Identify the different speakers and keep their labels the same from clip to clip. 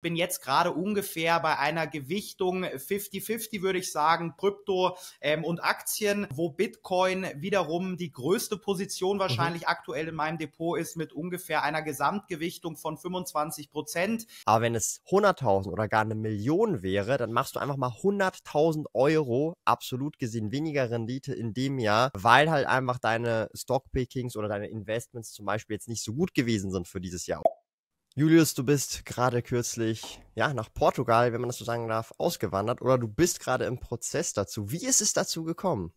Speaker 1: bin jetzt gerade ungefähr bei einer Gewichtung 50-50, äh, würde ich sagen, Krypto ähm, und Aktien, wo Bitcoin wiederum die größte Position mhm. wahrscheinlich mhm. aktuell in meinem Depot ist mit ungefähr einer Gesamtgewichtung von 25 Prozent.
Speaker 2: Aber wenn es 100.000 oder gar eine Million wäre, dann machst du einfach mal 100.000 Euro absolut gesehen weniger Rendite in dem Jahr, weil halt einfach deine Stockpickings oder deine Investments zum Beispiel jetzt nicht so gut gewesen sind für dieses Jahr. Julius, du bist gerade kürzlich ja nach Portugal, wenn man das so sagen darf, ausgewandert oder du bist gerade im Prozess dazu. Wie ist es dazu gekommen?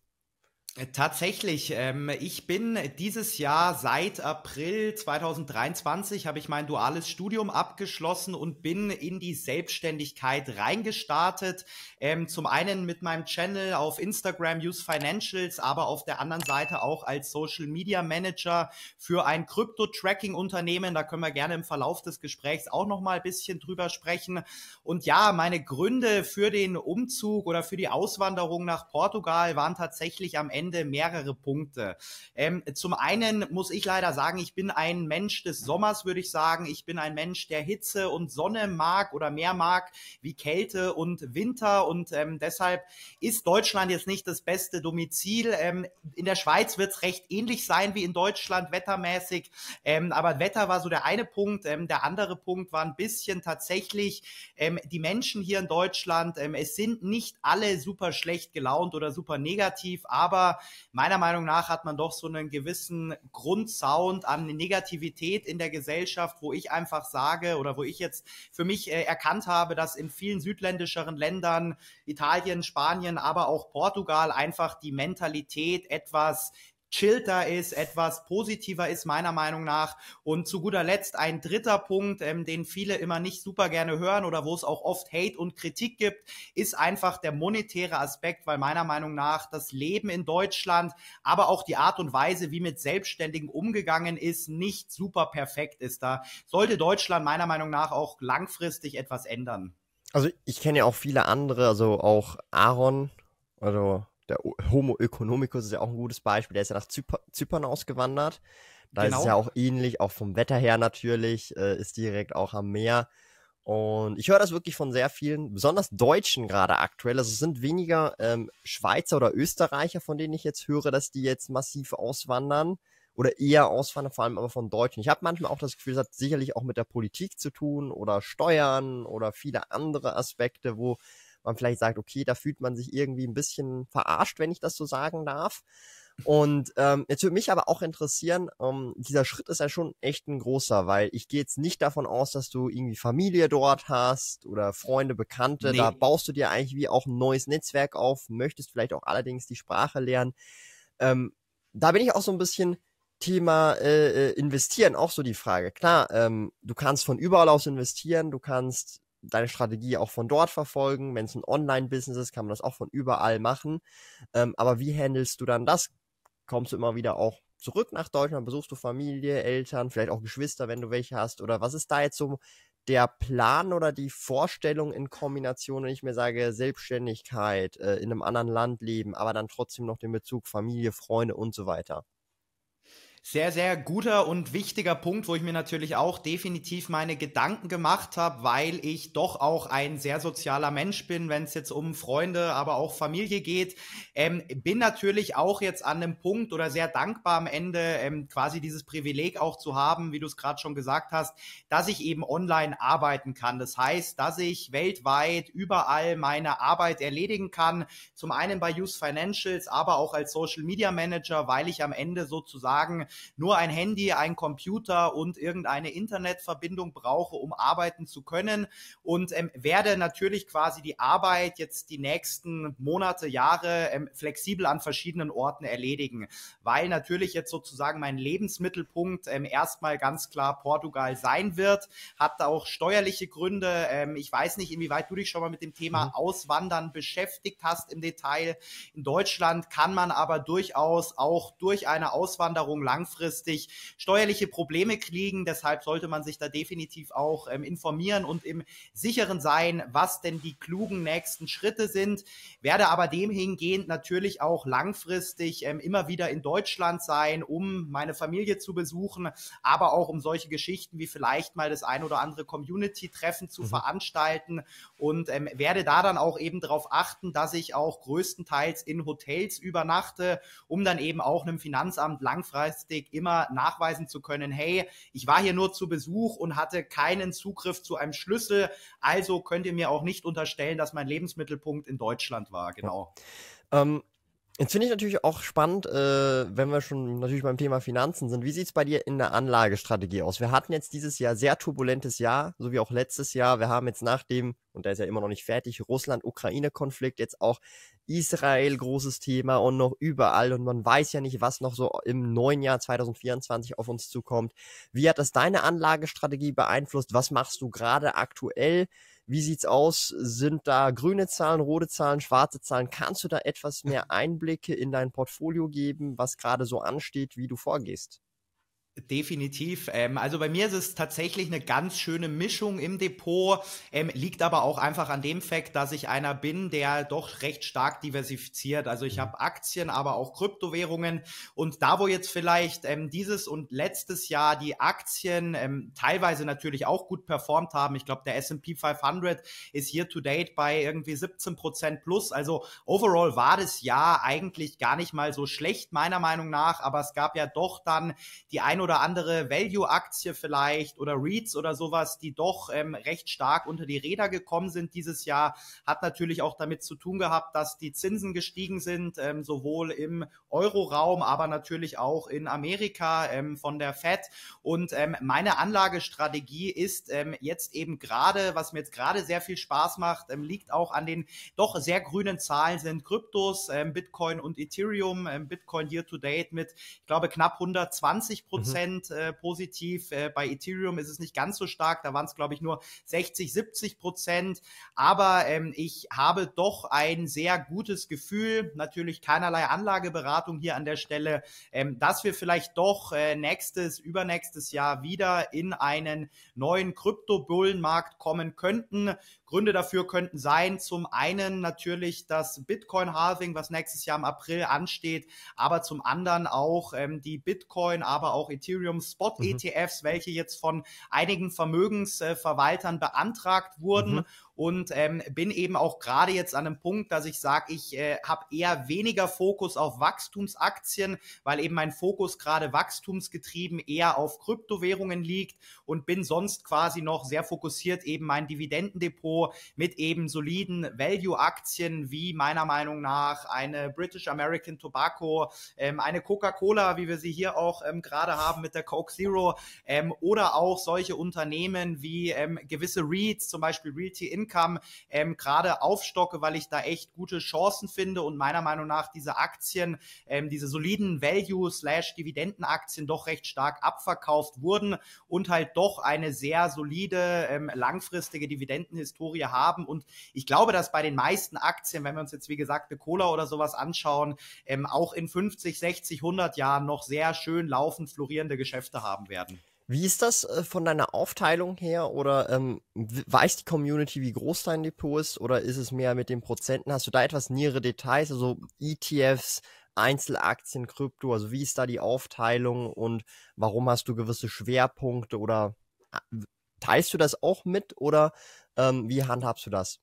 Speaker 1: Äh, tatsächlich, ähm, ich bin dieses Jahr seit April 2023 habe ich mein duales Studium abgeschlossen und bin in die Selbstständigkeit reingestartet. Ähm, zum einen mit meinem Channel auf Instagram Use Financials, aber auf der anderen Seite auch als Social Media Manager für ein Krypto-Tracking-Unternehmen. Da können wir gerne im Verlauf des Gesprächs auch noch mal ein bisschen drüber sprechen. Und ja, meine Gründe für den Umzug oder für die Auswanderung nach Portugal waren tatsächlich am Ende Ende mehrere Punkte. Ähm, zum einen muss ich leider sagen, ich bin ein Mensch des Sommers, würde ich sagen. Ich bin ein Mensch, der Hitze und Sonne mag oder mehr mag wie Kälte und Winter. Und ähm, deshalb ist Deutschland jetzt nicht das beste Domizil. Ähm, in der Schweiz wird es recht ähnlich sein wie in Deutschland wettermäßig. Ähm, aber Wetter war so der eine Punkt. Ähm, der andere Punkt war ein bisschen tatsächlich ähm, die Menschen hier in Deutschland. es sind nicht alle super schlecht gelaunt oder super negativ, aber aber meiner Meinung nach hat man doch so einen gewissen Grundsound an Negativität in der Gesellschaft, wo ich einfach sage oder wo ich jetzt für mich äh, erkannt habe, dass in vielen südländischeren Ländern, Italien, Spanien, aber auch Portugal einfach die Mentalität etwas gechillter ist, etwas positiver ist, meiner Meinung nach. Und zu guter Letzt ein dritter Punkt, ähm, den viele immer nicht super gerne hören oder wo es auch oft Hate und Kritik gibt, ist einfach der monetäre Aspekt, weil meiner Meinung nach das Leben in Deutschland, aber auch die Art und Weise, wie mit Selbstständigen umgegangen ist, nicht super perfekt ist. Da sollte Deutschland meiner Meinung nach auch langfristig etwas ändern.
Speaker 2: Also ich kenne ja auch viele andere, also auch Aaron, also der Homo economicus ist ja auch ein gutes Beispiel, der ist ja nach Zyper, Zypern ausgewandert. Da genau. ist es genau. ja auch ähnlich, auch vom Wetter her natürlich, äh, ist direkt auch am Meer. Und ich höre das wirklich von sehr vielen, besonders Deutschen gerade aktuell. Also es sind weniger ähm, Schweizer oder Österreicher, von denen ich jetzt höre, dass die jetzt massiv auswandern oder eher auswandern, vor allem aber von Deutschen. Ich habe manchmal auch das Gefühl, es hat sicherlich auch mit der Politik zu tun oder Steuern oder viele andere Aspekte, wo man vielleicht sagt, okay, da fühlt man sich irgendwie ein bisschen verarscht, wenn ich das so sagen darf. Und ähm, jetzt würde mich aber auch interessieren, ähm, dieser Schritt ist ja schon echt ein großer, weil ich gehe jetzt nicht davon aus, dass du irgendwie Familie dort hast oder Freunde, Bekannte. Nee. Da baust du dir eigentlich wie auch ein neues Netzwerk auf, möchtest vielleicht auch allerdings die Sprache lernen. Ähm, da bin ich auch so ein bisschen Thema äh, äh investieren, auch so die Frage. Klar, ähm, du kannst von überall aus investieren, du kannst deine Strategie auch von dort verfolgen. Wenn es ein Online-Business ist, kann man das auch von überall machen. Ähm, aber wie handelst du dann das? Kommst du immer wieder auch zurück nach Deutschland? Besuchst du Familie, Eltern, vielleicht auch Geschwister, wenn du welche hast? Oder was ist da jetzt so der Plan oder die Vorstellung in Kombination, wenn ich mir sage, Selbstständigkeit, äh, in einem anderen Land leben,
Speaker 1: aber dann trotzdem noch den Bezug Familie, Freunde und so weiter? Sehr, sehr guter und wichtiger Punkt, wo ich mir natürlich auch definitiv meine Gedanken gemacht habe, weil ich doch auch ein sehr sozialer Mensch bin, wenn es jetzt um Freunde, aber auch Familie geht. Ähm, bin natürlich auch jetzt an einem Punkt oder sehr dankbar am Ende, ähm, quasi dieses Privileg auch zu haben, wie du es gerade schon gesagt hast, dass ich eben online arbeiten kann. Das heißt, dass ich weltweit überall meine Arbeit erledigen kann. Zum einen bei Use Financials, aber auch als Social Media Manager, weil ich am Ende sozusagen nur ein Handy, ein Computer und irgendeine Internetverbindung brauche, um arbeiten zu können und ähm, werde natürlich quasi die Arbeit jetzt die nächsten Monate, Jahre ähm, flexibel an verschiedenen Orten erledigen, weil natürlich jetzt sozusagen mein Lebensmittelpunkt ähm, erstmal ganz klar Portugal sein wird, hat auch steuerliche Gründe. Ähm, ich weiß nicht, inwieweit du dich schon mal mit dem Thema mhm. Auswandern beschäftigt hast im Detail. In Deutschland kann man aber durchaus auch durch eine Auswanderung lang langfristig steuerliche Probleme kriegen. Deshalb sollte man sich da definitiv auch ähm, informieren und im Sicheren sein, was denn die klugen nächsten Schritte sind. Werde aber dem hingehend natürlich auch langfristig ähm, immer wieder in Deutschland sein, um meine Familie zu besuchen, aber auch um solche Geschichten wie vielleicht mal das ein oder andere Community-Treffen zu mhm. veranstalten und ähm, werde da dann auch eben darauf achten, dass ich auch größtenteils in Hotels übernachte, um dann eben auch einem Finanzamt langfristig wichtig, immer nachweisen zu können, hey, ich war hier nur zu Besuch und hatte keinen Zugriff zu einem Schlüssel, also könnt ihr mir auch nicht unterstellen, dass mein Lebensmittelpunkt in Deutschland war. Genau. Ja. Ähm,
Speaker 2: Jetzt finde ich natürlich auch spannend, äh, wenn wir schon natürlich beim Thema Finanzen sind. Wie sieht es bei dir in der Anlagestrategie aus? Wir hatten jetzt dieses Jahr sehr turbulentes Jahr, so wie auch letztes Jahr. Wir haben jetzt nach dem, und der ist ja immer noch nicht fertig, Russland-Ukraine-Konflikt, jetzt auch Israel, großes Thema und noch überall. Und man weiß ja nicht, was noch so im neuen Jahr 2024 auf uns zukommt. Wie hat das deine Anlagestrategie beeinflusst? Was machst du gerade aktuell? Wie sieht's aus? Sind da grüne Zahlen, rote Zahlen, schwarze Zahlen? Kannst du da etwas mehr Einblicke in dein Portfolio geben, was gerade so ansteht, wie du vorgehst?
Speaker 1: Definitiv. Ähm, also bei mir ist es tatsächlich eine ganz schöne Mischung im Depot, ähm, liegt aber auch einfach an dem Fakt, dass ich einer bin, der doch recht stark diversifiziert. Also ich mhm. habe Aktien, aber auch Kryptowährungen. Und da, wo jetzt vielleicht ähm, dieses und letztes Jahr die Aktien ähm, teilweise natürlich auch gut performt haben, ich glaube, der SP 500 ist hier to date bei irgendwie 17 Prozent plus. Also overall war das Jahr eigentlich gar nicht mal so schlecht, meiner Meinung nach. Aber es gab ja doch dann die eine oder andere Value-Aktie vielleicht oder REITs oder sowas, die doch ähm, recht stark unter die Räder gekommen sind dieses Jahr, hat natürlich auch damit zu tun gehabt, dass die Zinsen gestiegen sind, ähm, sowohl im Euroraum, aber natürlich auch in Amerika ähm, von der Fed. Und ähm, meine Anlagestrategie ist ähm, jetzt eben gerade, was mir jetzt gerade sehr viel Spaß macht, ähm, liegt auch an den doch sehr grünen Zahlen, sind Kryptos, Bitcoin und Ethereum, Bitcoin year to date mit, ich glaube, knapp 120 Prozent. Mhm. Mhm. Prozent äh, positiv. Äh, bei Ethereum ist es nicht ganz so stark. Da waren es, glaube ich, nur 60, 70 Prozent. Aber ähm, ich habe doch ein sehr gutes Gefühl, natürlich keinerlei Anlageberatung hier an der Stelle, ähm, dass wir vielleicht doch äh, nächstes, übernächstes Jahr wieder in einen neuen Krypto-Bullenmarkt kommen könnten. Gründe dafür könnten sein, zum einen natürlich das Bitcoin-Halving, was nächstes Jahr im April ansteht, aber zum anderen auch ähm, die Bitcoin, aber auch Ethereum Ethereum Spot mhm. ETFs, welche jetzt von einigen Vermögensverwaltern beantragt wurden mhm und ähm, bin eben auch gerade jetzt an einem Punkt, dass ich sage, ich äh, habe eher weniger Fokus auf Wachstumsaktien, weil eben mein Fokus gerade wachstumsgetrieben eher auf Kryptowährungen liegt und bin sonst quasi noch sehr fokussiert eben mein Dividendendepot mit eben soliden Value-Aktien wie meiner Meinung nach eine British American Tobacco, ähm, eine Coca-Cola, wie wir sie hier auch ähm, gerade haben mit der Coke Zero ähm, oder auch solche Unternehmen wie ähm, gewisse REITs, zum Beispiel Realty Income Income ähm, gerade aufstocke, weil ich da echt gute Chancen finde und meiner Meinung nach diese Aktien, ähm, diese soliden Value-Slash-Dividendenaktien doch recht stark abverkauft wurden und halt doch eine sehr solide ähm, langfristige Dividendenhistorie haben. Und ich glaube, dass bei den meisten Aktien, wenn wir uns jetzt wie gesagt eine Cola oder sowas anschauen, ähm, auch in 50, 60, 100 Jahren noch sehr schön laufend florierende Geschäfte haben werden.
Speaker 2: Wie ist das äh, von deiner Aufteilung her oder ähm, weiß die Community, wie groß dein Depot ist oder ist es mehr mit den Prozenten? Hast du da etwas nähere Details, also ETFs, Einzelaktien, Krypto, also wie ist da die Aufteilung und warum hast du gewisse Schwerpunkte oder äh, teilst du das auch mit oder ähm, wie handhabst du das?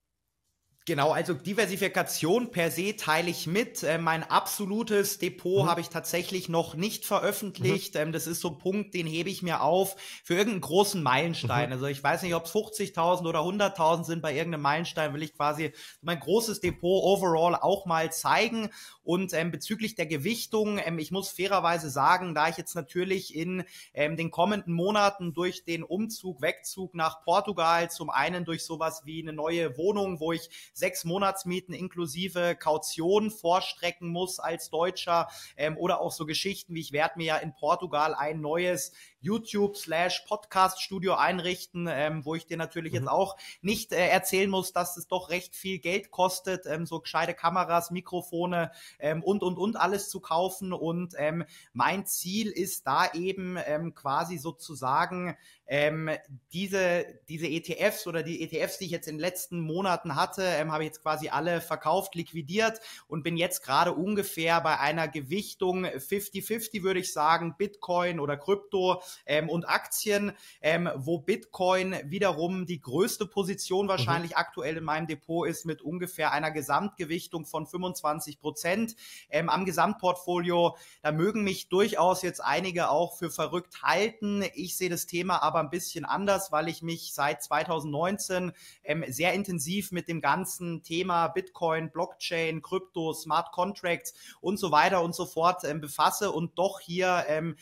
Speaker 1: Genau, also Diversifikation per se teile ich mit. Äh, mein absolutes Depot mhm. habe ich tatsächlich noch nicht veröffentlicht. Mhm. Ähm, das ist so ein Punkt, den hebe ich mir auf für irgendeinen großen Meilenstein. Mhm. Also ich weiß nicht, ob es 50.000 oder 100.000 sind bei irgendeinem Meilenstein, will ich quasi mein großes Depot overall auch mal zeigen. Und ähm, bezüglich der Gewichtung, ähm, ich muss fairerweise sagen, da ich jetzt natürlich in ähm, den kommenden Monaten durch den Umzug, Wegzug nach Portugal, zum einen durch sowas wie eine neue Wohnung, wo ich sechs Monatsmieten inklusive Kaution vorstrecken muss als Deutscher ähm, oder auch so Geschichten wie ich werde mir ja in Portugal ein neues YouTube slash Podcast Studio einrichten, ähm, wo ich dir natürlich mhm. jetzt auch nicht äh, erzählen muss, dass es doch recht viel Geld kostet, ähm, so gescheite Kameras, Mikrofone ähm, und, und, und alles zu kaufen. Und ähm, mein Ziel ist da eben ähm, quasi sozusagen ähm, diese, diese ETFs oder die ETFs, die ich jetzt in den letzten Monaten hatte, ähm, habe ich jetzt quasi alle verkauft, liquidiert und bin jetzt gerade ungefähr bei einer Gewichtung 50-50, würde ich sagen, Bitcoin oder Krypto ähm, und Aktien, ähm, wo Bitcoin wiederum die größte Position mhm. wahrscheinlich mhm. aktuell in meinem Depot ist mit ungefähr einer Gesamtgewichtung von 25 Prozent ähm, am Gesamtportfolio. Da mögen mich durchaus jetzt einige auch für verrückt halten. Ich sehe das Thema aber ein bisschen anders, weil ich mich seit 2019 ähm, sehr intensiv mit dem ganzen Thema Bitcoin, Blockchain, Krypto, Smart Contracts und so weiter und so fort ähm, befasse und doch hier ähm,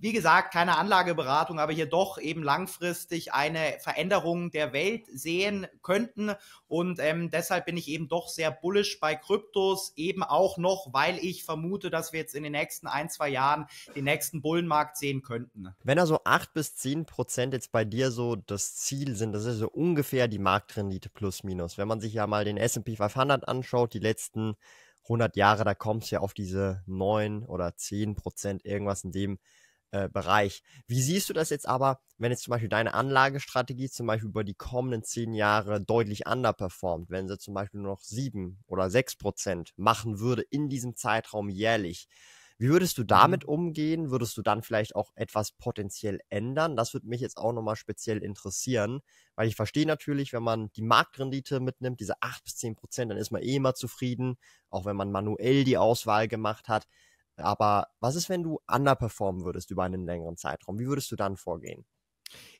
Speaker 1: wie gesagt, keine Anlageberatung, aber hier doch eben langfristig eine Veränderung der Welt sehen könnten. Und ähm, deshalb bin ich eben doch sehr bullisch bei Kryptos, eben auch noch, weil ich vermute, dass wir jetzt in den nächsten ein, zwei Jahren den nächsten Bullenmarkt sehen könnten.
Speaker 2: Wenn also acht bis zehn Prozent jetzt bei dir so das Ziel sind, das ist so ungefähr die Marktrendite plus minus. Wenn man sich ja mal den S&P 500 anschaut, die letzten 100 Jahre, da kommst du ja auf diese neun oder zehn Prozent irgendwas in dem äh, Bereich. Wie siehst du das jetzt aber, wenn jetzt zum Beispiel deine Anlagestrategie zum Beispiel über die kommenden zehn Jahre deutlich underperformt, wenn sie zum Beispiel nur noch sieben oder sechs Prozent machen würde in diesem Zeitraum jährlich? Wie würdest du mhm. damit umgehen? Würdest du dann vielleicht auch etwas potenziell ändern? Das würde mich jetzt auch nochmal speziell interessieren, weil ich verstehe natürlich, wenn man die Marktrendite mitnimmt, diese acht bis zehn Prozent, dann ist man eh immer zufrieden, auch wenn man manuell die Auswahl gemacht hat. Aber was ist, wenn du underperformen würdest über einen längeren Zeitraum? Wie würdest du dann vorgehen?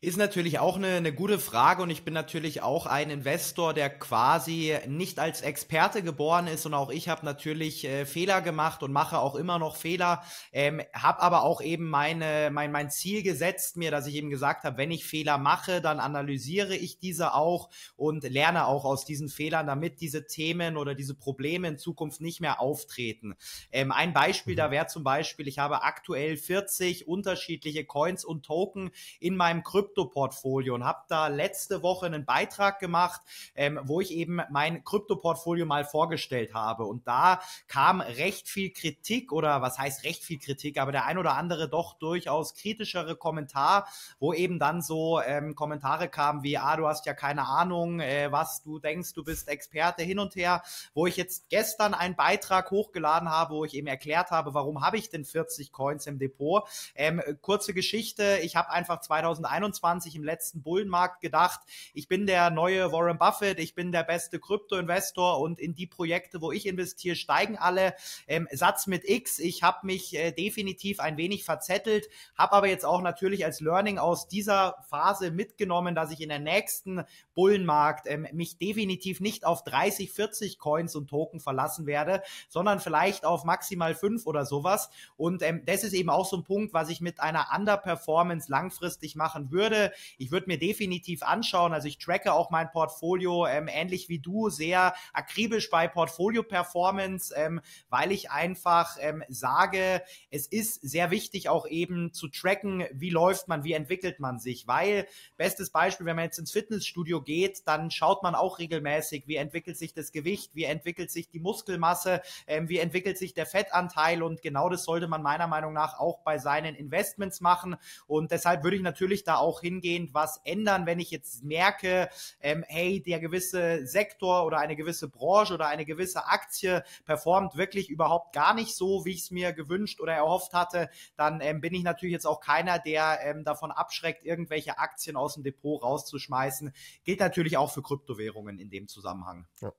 Speaker 1: Ist natürlich auch eine, eine gute Frage und ich bin natürlich auch ein Investor, der quasi nicht als Experte geboren ist und auch ich habe natürlich äh, Fehler gemacht und mache auch immer noch Fehler, ähm, habe aber auch eben meine, mein, mein Ziel gesetzt mir, dass ich eben gesagt habe, wenn ich Fehler mache, dann analysiere ich diese auch und lerne auch aus diesen Fehlern, damit diese Themen oder diese Probleme in Zukunft nicht mehr auftreten. Ähm, ein Beispiel mhm. da wäre zum Beispiel, ich habe aktuell 40 unterschiedliche Coins und Token in meinem meinem Krypto-Portfolio und habe da letzte Woche einen Beitrag gemacht, ähm, wo ich eben mein Krypto-Portfolio mal vorgestellt habe. Und da kam recht viel Kritik oder was heißt recht viel Kritik, aber der ein oder andere doch durchaus kritischere Kommentar, wo eben dann so ähm, Kommentare kamen wie, ah, du hast ja keine Ahnung, äh, was du denkst, du bist Experte hin und her, wo ich jetzt gestern einen Beitrag hochgeladen habe, wo ich eben erklärt habe, warum habe ich denn 40 Coins im Depot. Ähm, kurze Geschichte, ich habe einfach 2000 2021 im letzten Bullenmarkt gedacht, ich bin der neue Warren Buffett, ich bin der beste Krypto-Investor und in die Projekte, wo ich investiere, steigen alle. Ähm, Satz mit X, ich habe mich äh, definitiv ein wenig verzettelt, habe aber jetzt auch natürlich als Learning aus dieser Phase mitgenommen, dass ich in der nächsten Bullenmarkt ähm, mich definitiv nicht auf 30, 40 Coins und Token verlassen werde, sondern vielleicht auf maximal fünf oder sowas. Und ähm, das ist eben auch so ein Punkt, was ich mit einer Underperformance langfristig mache machen würde. Ich würde mir definitiv anschauen, also ich tracke auch mein Portfolio ähm, ähnlich wie du sehr akribisch bei Portfolio Performance, ähm, weil ich einfach ähm, sage, es ist sehr wichtig auch eben zu tracken, wie läuft man, wie entwickelt man sich, weil bestes Beispiel, wenn man jetzt ins Fitnessstudio geht, dann schaut man auch regelmäßig, wie entwickelt sich das Gewicht, wie entwickelt sich die Muskelmasse, ähm, wie entwickelt sich der Fettanteil und genau das sollte man meiner Meinung nach auch bei seinen Investments machen und deshalb würde ich natürlich da auch hingehend was ändern, wenn ich jetzt merke, ähm, hey, der gewisse Sektor oder eine gewisse Branche oder eine gewisse Aktie performt wirklich überhaupt gar nicht so, wie ich es mir gewünscht oder erhofft hatte, dann ähm, bin ich natürlich jetzt auch keiner, der ähm, davon abschreckt, irgendwelche Aktien aus dem Depot rauszuschmeißen. Gilt natürlich auch für Kryptowährungen in dem Zusammenhang. Ja.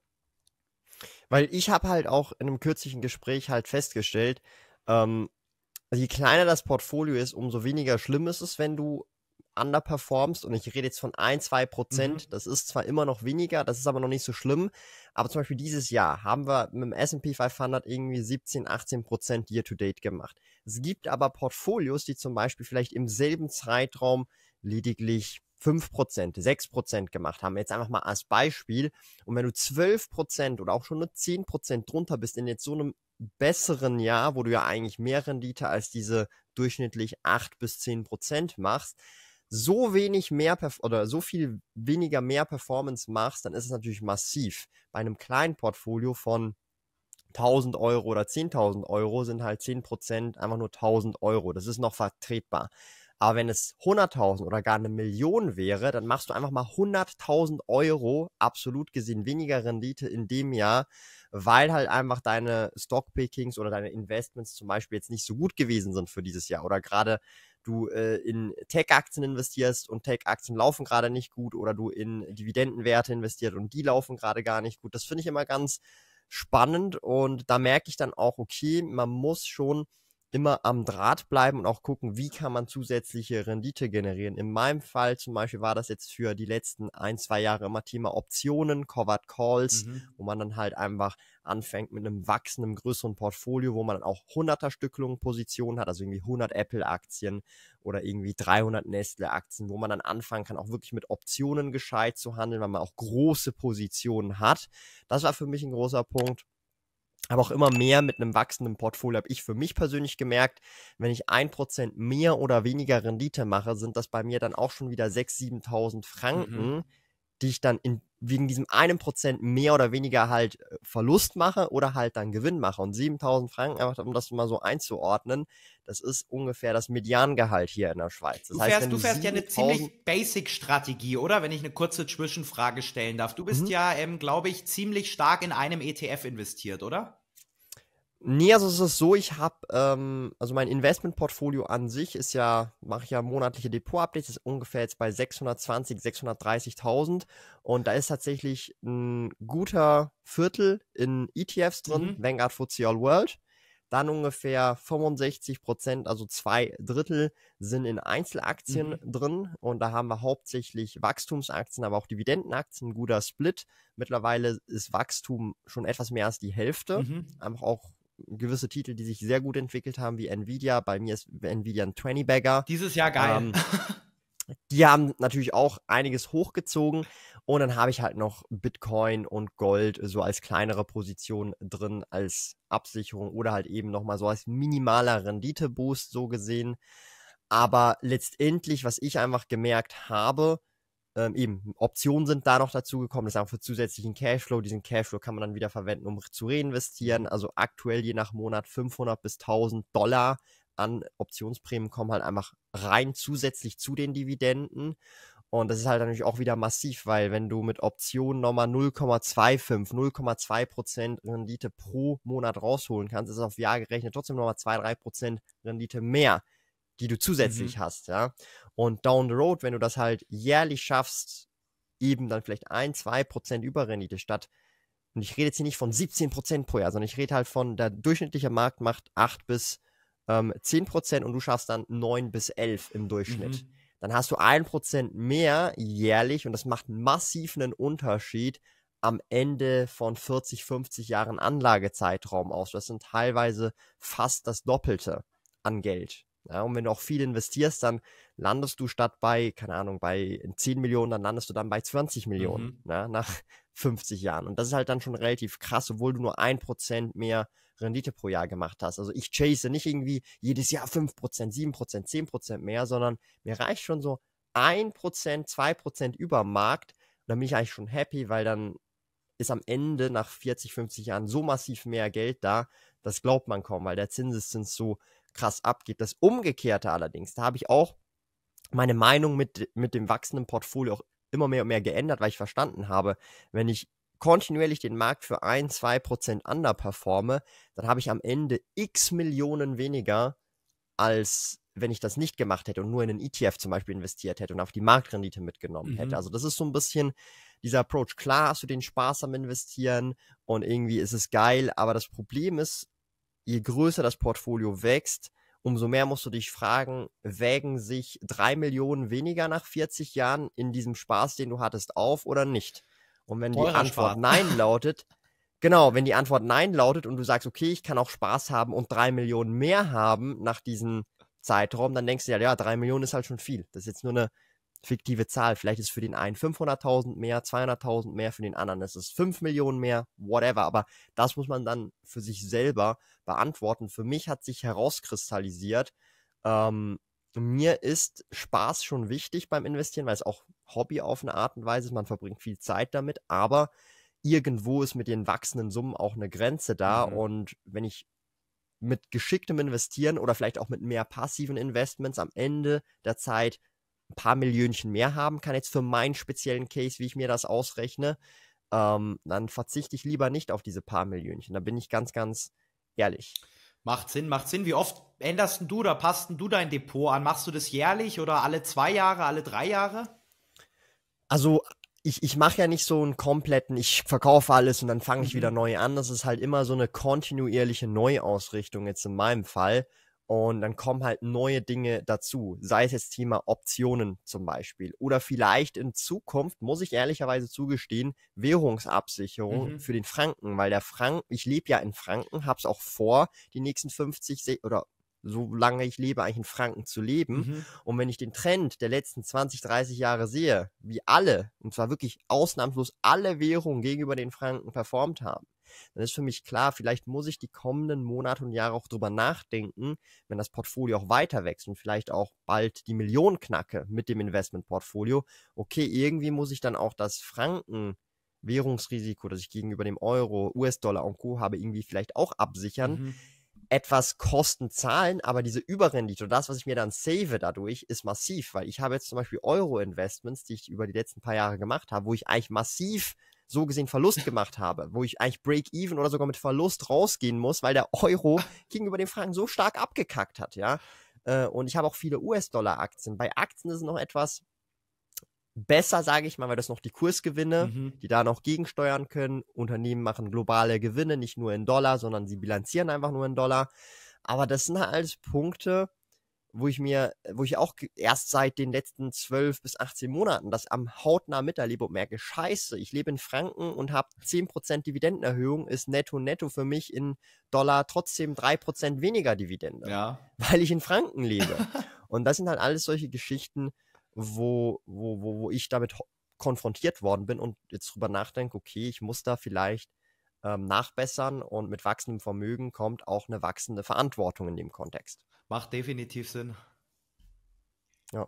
Speaker 2: Weil ich habe halt auch in einem kürzlichen Gespräch halt festgestellt, ähm, je kleiner das Portfolio ist, umso weniger schlimm ist es, wenn du underperformst, und ich rede jetzt von ein, zwei mhm. Prozent, mhm. das ist zwar immer noch weniger, das ist aber noch nicht so schlimm, aber zum Beispiel dieses Jahr haben wir mit dem S&P 500 irgendwie 17, 18 Prozent Year-to-Date gemacht. Es gibt aber Portfolios, die zum Beispiel vielleicht im selben Zeitraum lediglich 5%, 6% gemacht haben. Jetzt einfach mal als Beispiel. Und wenn du 12% oder auch schon nur 10% drunter bist in jetzt so einem besseren Jahr, wo du ja eigentlich mehr Rendite als diese durchschnittlich 8 bis 10% machst, so wenig mehr oder so viel weniger mehr Performance machst, dann ist es natürlich massiv. Bei einem kleinen Portfolio von 1000 Euro oder 10.000 Euro sind halt 10% einfach nur 1000 Euro. Das ist noch vertretbar. Aber wenn es 100.000 oder gar eine Million wäre, dann machst du einfach mal 100.000 Euro absolut gesehen weniger Rendite in dem Jahr, weil halt einfach deine Stockpickings oder deine Investments zum Beispiel jetzt nicht so gut gewesen sind für dieses Jahr oder gerade du äh, in Tech-Aktien investierst und Tech-Aktien laufen gerade nicht gut oder du in Dividendenwerte investierst und die laufen gerade gar nicht gut. Das finde ich immer ganz spannend und da merke ich dann auch, okay, man muss schon immer am Draht bleiben und auch gucken, wie kann man zusätzliche Rendite generieren. In meinem Fall zum Beispiel war das jetzt für die letzten ein, zwei Jahre immer Thema Optionen, Covered Calls, mhm. wo man dann halt einfach anfängt mit einem wachsenden, größeren Portfolio, wo man dann auch 100er Stückelung Positionen hat, also irgendwie 100 Apple Aktien oder irgendwie 300 Nestle Aktien, wo man dann anfangen kann, auch wirklich mit Optionen gescheit zu handeln, weil man auch große Positionen hat. Das war für mich ein großer Punkt aber auch immer mehr mit einem wachsenden Portfolio habe ich für mich persönlich gemerkt, wenn ich ein Prozent mehr oder weniger Rendite mache, sind das bei mir dann auch schon wieder 6.000, 7.000 Franken, mhm. die ich dann in, wegen diesem einen Prozent mehr oder weniger halt äh, Verlust mache oder halt dann Gewinn mache. Und 7.000 Franken, einfach um das mal so einzuordnen, das ist ungefähr das Mediangehalt hier in der Schweiz. Das du fährst, heißt, du fährst ja eine ziemlich
Speaker 1: Basic-Strategie, oder? Wenn ich eine kurze Zwischenfrage stellen darf. Du bist mhm. ja, ähm, glaube ich, ziemlich stark in einem ETF investiert, oder?
Speaker 2: Nee, also es ist so, ich habe, ähm, also mein Investmentportfolio an sich ist ja, mache ich ja monatliche Depot-Updates, ist ungefähr jetzt bei 620, 630.000 und da ist tatsächlich ein guter Viertel in ETFs drin, mhm. Vanguard FTSE All World, dann ungefähr 65 Prozent, also zwei Drittel sind in Einzelaktien mhm. drin und da haben wir hauptsächlich Wachstumsaktien, aber auch Dividendenaktien, guter Split. Mittlerweile ist Wachstum schon etwas mehr als die Hälfte, mhm. auch gewisse Titel, die sich sehr gut entwickelt haben, wie Nvidia. Bei mir ist Nvidia ein 20-Bagger. Dieses Jahr geil. Ähm, die haben natürlich auch einiges hochgezogen. Und dann habe ich halt noch Bitcoin und Gold so als kleinere Position drin, als Absicherung oder halt eben nochmal so als minimaler Renditeboost so gesehen. Aber letztendlich, was ich einfach gemerkt habe, ähm, eben, Optionen sind da noch dazugekommen, das ist sagen für zusätzlichen Cashflow. Diesen Cashflow kann man dann wieder verwenden, um zu reinvestieren. Mhm. Also aktuell je nach Monat 500 bis 1000 Dollar an Optionsprämien kommen halt einfach rein zusätzlich zu den Dividenden. Und das ist halt natürlich auch wieder massiv, weil wenn du mit Optionen nochmal 0,25, 0,2 Rendite pro Monat rausholen kannst, ist es auf Jahr gerechnet trotzdem nochmal 2, 3 Rendite mehr die du zusätzlich mhm. hast, ja. Und down the road, wenn du das halt jährlich schaffst, eben dann vielleicht ein, zwei Prozent Überrendite statt. Und ich rede jetzt hier nicht von 17 Prozent pro Jahr, sondern ich rede halt von, der durchschnittliche Markt macht acht bis ähm, Prozent und du schaffst dann neun bis elf im Durchschnitt. Mhm. Dann hast du ein Prozent mehr jährlich und das macht massiv einen Unterschied am Ende von 40, 50 Jahren Anlagezeitraum aus. Das sind teilweise fast das Doppelte an Geld. Ja, und wenn du auch viel investierst, dann landest du statt bei, keine Ahnung, bei 10 Millionen, dann landest du dann bei 20 Millionen mhm. na, ne, nach 50 Jahren. Und das ist halt dann schon relativ krass, obwohl du nur 1% mehr Rendite pro Jahr gemacht hast. Also ich chase nicht irgendwie jedes Jahr 5%, 7%, 10% mehr, sondern mir reicht schon so 1%, 2% über Markt. Und dann bin ich eigentlich schon happy, weil dann ist am Ende nach 40, 50 Jahren so massiv mehr Geld da, das glaubt man kaum, weil der Zinseszins so krass abgeht. Das Umgekehrte allerdings, da habe ich auch meine Meinung mit, mit dem wachsenden Portfolio auch immer mehr und mehr geändert, weil ich verstanden habe, wenn ich kontinuierlich den Markt für ein, zwei Prozent underperforme, dann habe ich am Ende x Millionen weniger, als wenn ich das nicht gemacht hätte und nur in einen ETF zum Beispiel investiert hätte und auf die Marktrendite mitgenommen mhm. hätte. Also das ist so ein bisschen dieser Approach. Klar hast du den Spaß am Investieren und irgendwie ist es geil, aber das Problem ist, je größer das Portfolio wächst, umso mehr musst du dich fragen, wägen sich drei Millionen weniger nach 40 Jahren in diesem Spaß, den du hattest, auf oder nicht? Und wenn Teurer die Antwort Spaß. Nein lautet, genau, wenn die Antwort Nein lautet und du sagst, okay, ich kann auch Spaß haben und drei Millionen mehr haben nach diesem Zeitraum, dann denkst du ja, halt, ja, drei Millionen ist halt schon viel. Das ist jetzt nur eine fiktive Zahl. Vielleicht ist für den einen 500.000 mehr, 200.000 mehr, für den anderen ist es 5 Millionen mehr, whatever. Aber das muss man dann für sich selber beantworten. Für mich hat sich herauskristallisiert, ähm, mir ist Spaß schon wichtig beim Investieren, weil es auch Hobby auf eine Art und Weise ist. Man verbringt viel Zeit damit, aber irgendwo ist mit den wachsenden Summen auch eine Grenze da. Mhm. Und wenn ich mit geschicktem Investieren oder vielleicht auch mit mehr passiven Investments am Ende der Zeit ein paar Millionchen mehr haben kann, jetzt für meinen speziellen Case, wie ich mir das ausrechne, ähm, dann verzichte ich lieber nicht auf diese paar Millionchen. Da bin ich ganz, ganz ehrlich.
Speaker 1: Macht Sinn, macht Sinn. Wie oft änderst du oder passt du dein Depot an? Machst du das jährlich oder alle zwei Jahre, alle drei Jahre?
Speaker 2: Also ich, ich mache ja nicht so einen kompletten, ich verkaufe alles und dann fange ich mhm. wieder neu an. Das ist halt immer so eine kontinuierliche Neuausrichtung jetzt in meinem Fall. Und dann kommen halt neue Dinge dazu, sei es jetzt Thema Optionen zum Beispiel. Oder vielleicht in Zukunft, muss ich ehrlicherweise zugestehen, Währungsabsicherung mhm. für den Franken, weil der Franken, ich lebe ja in Franken, hab's auch vor, die nächsten 50 oder solange ich lebe, eigentlich in Franken zu leben. Mhm. Und wenn ich den Trend der letzten 20, 30 Jahre sehe, wie alle, und zwar wirklich ausnahmslos alle Währungen gegenüber den Franken performt haben, dann ist für mich klar, vielleicht muss ich die kommenden Monate und Jahre auch drüber nachdenken, wenn das Portfolio auch weiter wächst und vielleicht auch bald die Million knacke mit dem Investmentportfolio. Okay, irgendwie muss ich dann auch das Franken Währungsrisiko, das ich gegenüber dem Euro, US-Dollar und Co. habe, irgendwie vielleicht auch absichern. Mhm. Etwas Kosten zahlen, aber diese Überrendite und das, was ich mir dann save dadurch, ist massiv, weil ich habe jetzt zum Beispiel Euro-Investments, die ich über die letzten paar Jahre gemacht habe, wo ich eigentlich massiv so gesehen Verlust gemacht habe, wo ich eigentlich Break-Even oder sogar mit Verlust rausgehen muss, weil der Euro gegenüber den Franken so stark abgekackt hat, ja. Äh, und ich habe auch viele US-Dollar-Aktien. Bei Aktien ist es noch etwas besser, sage ich mal, weil das noch die Kursgewinne, mhm. die da noch gegensteuern können. Unternehmen machen globale Gewinne, nicht nur in Dollar, sondern sie bilanzieren einfach nur in Dollar. Aber das sind halt alles Punkte, wo ich mir, äh, wo ich auch erst seit den letzten zwölf bis 18 Monaten das am hautnah miterlebe und merke, scheiße, ich lebe in Franken und habe 10% Dividendenerhöhung, ist netto netto für mich in Dollar trotzdem 3% weniger Dividende, ja. weil ich in Franken lebe. und das sind halt alles solche Geschichten, wo, wo, wo, wo ich damit konfrontiert worden bin und jetzt drüber nachdenke, okay, ich muss da vielleicht ähm, nachbessern und mit wachsendem Vermögen kommt auch eine wachsende Verantwortung in dem Kontext.
Speaker 1: Macht definitiv Sinn.
Speaker 2: Ja.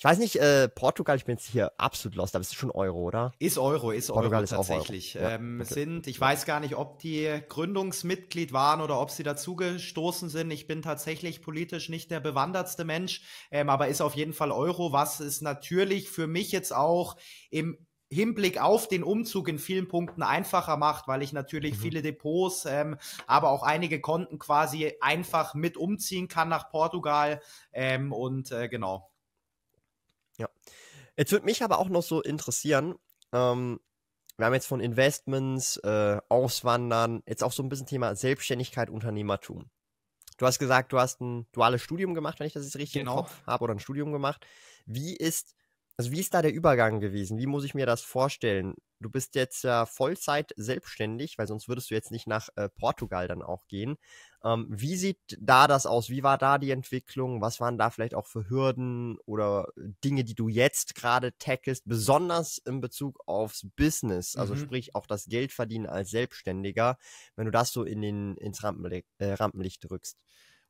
Speaker 2: Ich weiß nicht, äh, Portugal, ich bin jetzt hier absolut lost, aber es ist schon Euro, oder? Ist Euro, ist Portugal Euro ist tatsächlich. Euro. Ja, ähm, okay. Sind,
Speaker 1: ich weiß gar nicht, ob die Gründungsmitglied waren oder ob sie dazugestoßen sind. Ich bin tatsächlich politisch nicht der bewandertste Mensch, ähm, aber ist auf jeden Fall Euro, was ist natürlich für mich jetzt auch im Hinblick auf den Umzug in vielen Punkten einfacher macht, weil ich natürlich mhm. viele Depots, ähm, aber auch einige Konten quasi einfach mit umziehen kann nach Portugal. Ähm, und äh, genau.
Speaker 2: Ja. Jetzt würde mich aber auch noch so interessieren, ähm, wir haben jetzt von Investments, äh, Auswandern, jetzt auch so ein bisschen Thema Selbstständigkeit, Unternehmertum. Du hast gesagt, du hast ein duales Studium gemacht, wenn ich das jetzt richtig genau. im Kopf habe, oder ein Studium gemacht. Wie ist also wie ist da der Übergang gewesen? Wie muss ich mir das vorstellen? Du bist jetzt ja Vollzeit selbstständig, weil sonst würdest du jetzt nicht nach äh, Portugal dann auch gehen. Ähm, wie sieht da das aus? Wie war da die Entwicklung? Was waren da vielleicht auch für Hürden oder Dinge, die du jetzt gerade tackelst, besonders in Bezug aufs Business, also mhm. sprich auch das Geld verdienen als Selbstständiger, wenn du das so in den, ins Rampenlicht, äh, Rampenlicht
Speaker 1: rückst?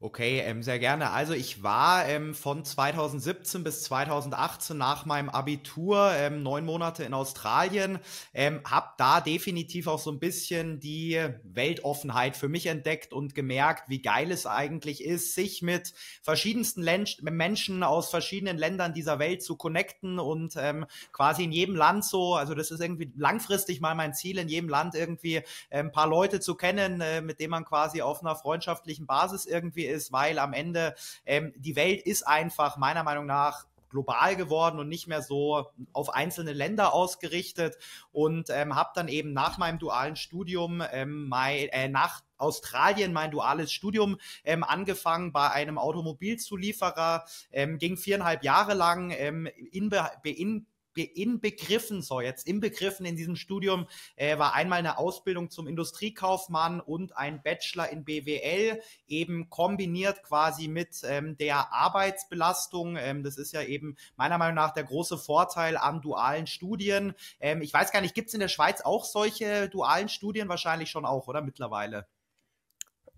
Speaker 1: Okay, ähm, sehr gerne. Also ich war ähm, von 2017 bis 2018 nach meinem Abitur ähm, neun Monate in Australien, ähm, habe da definitiv auch so ein bisschen die Weltoffenheit für mich entdeckt und gemerkt, wie geil es eigentlich ist, sich mit verschiedensten Len Menschen aus verschiedenen Ländern dieser Welt zu connecten und ähm, quasi in jedem Land so, also das ist irgendwie langfristig mal mein Ziel, in jedem Land irgendwie äh, ein paar Leute zu kennen, äh, mit denen man quasi auf einer freundschaftlichen Basis irgendwie ist, weil am Ende ähm, die Welt ist einfach meiner Meinung nach global geworden und nicht mehr so auf einzelne Länder ausgerichtet und ähm, habe dann eben nach meinem dualen Studium ähm, mein, äh, nach Australien mein duales Studium ähm, angefangen bei einem Automobilzulieferer, ähm, ging viereinhalb Jahre lang ähm, in, in inbegriffen, so jetzt inbegriffen in diesem Studium, äh, war einmal eine Ausbildung zum Industriekaufmann und ein Bachelor in BWL, eben kombiniert quasi mit ähm, der Arbeitsbelastung. Ähm, das ist ja eben meiner Meinung nach der große Vorteil an dualen Studien. Ähm, ich weiß gar nicht, gibt es in der Schweiz auch solche dualen Studien? Wahrscheinlich schon auch, oder mittlerweile?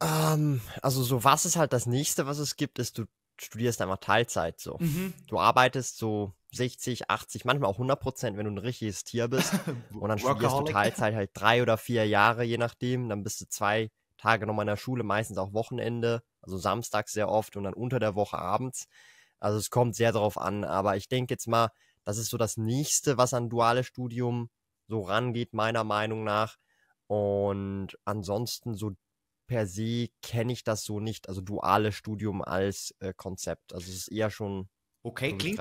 Speaker 2: Um, ähm, also so was ist halt das nächste, was es gibt, ist du studierst einfach Teilzeit so. Mhm. Du arbeitest so 60, 80, manchmal auch 100 Prozent, wenn du ein richtiges Tier bist. Und dann studierst du Teilzeit halt drei oder vier Jahre, je nachdem. Dann bist du zwei Tage nochmal in der Schule, meistens auch Wochenende, also samstags sehr oft und dann unter der Woche abends. Also es kommt sehr darauf an. Aber ich denke jetzt mal, das ist so das Nächste, was an duales Studium so rangeht, meiner Meinung nach. Und ansonsten so per se kenne ich das so nicht, also duales Studium als äh, Konzept. Also es ist eher schon Okay, klingt,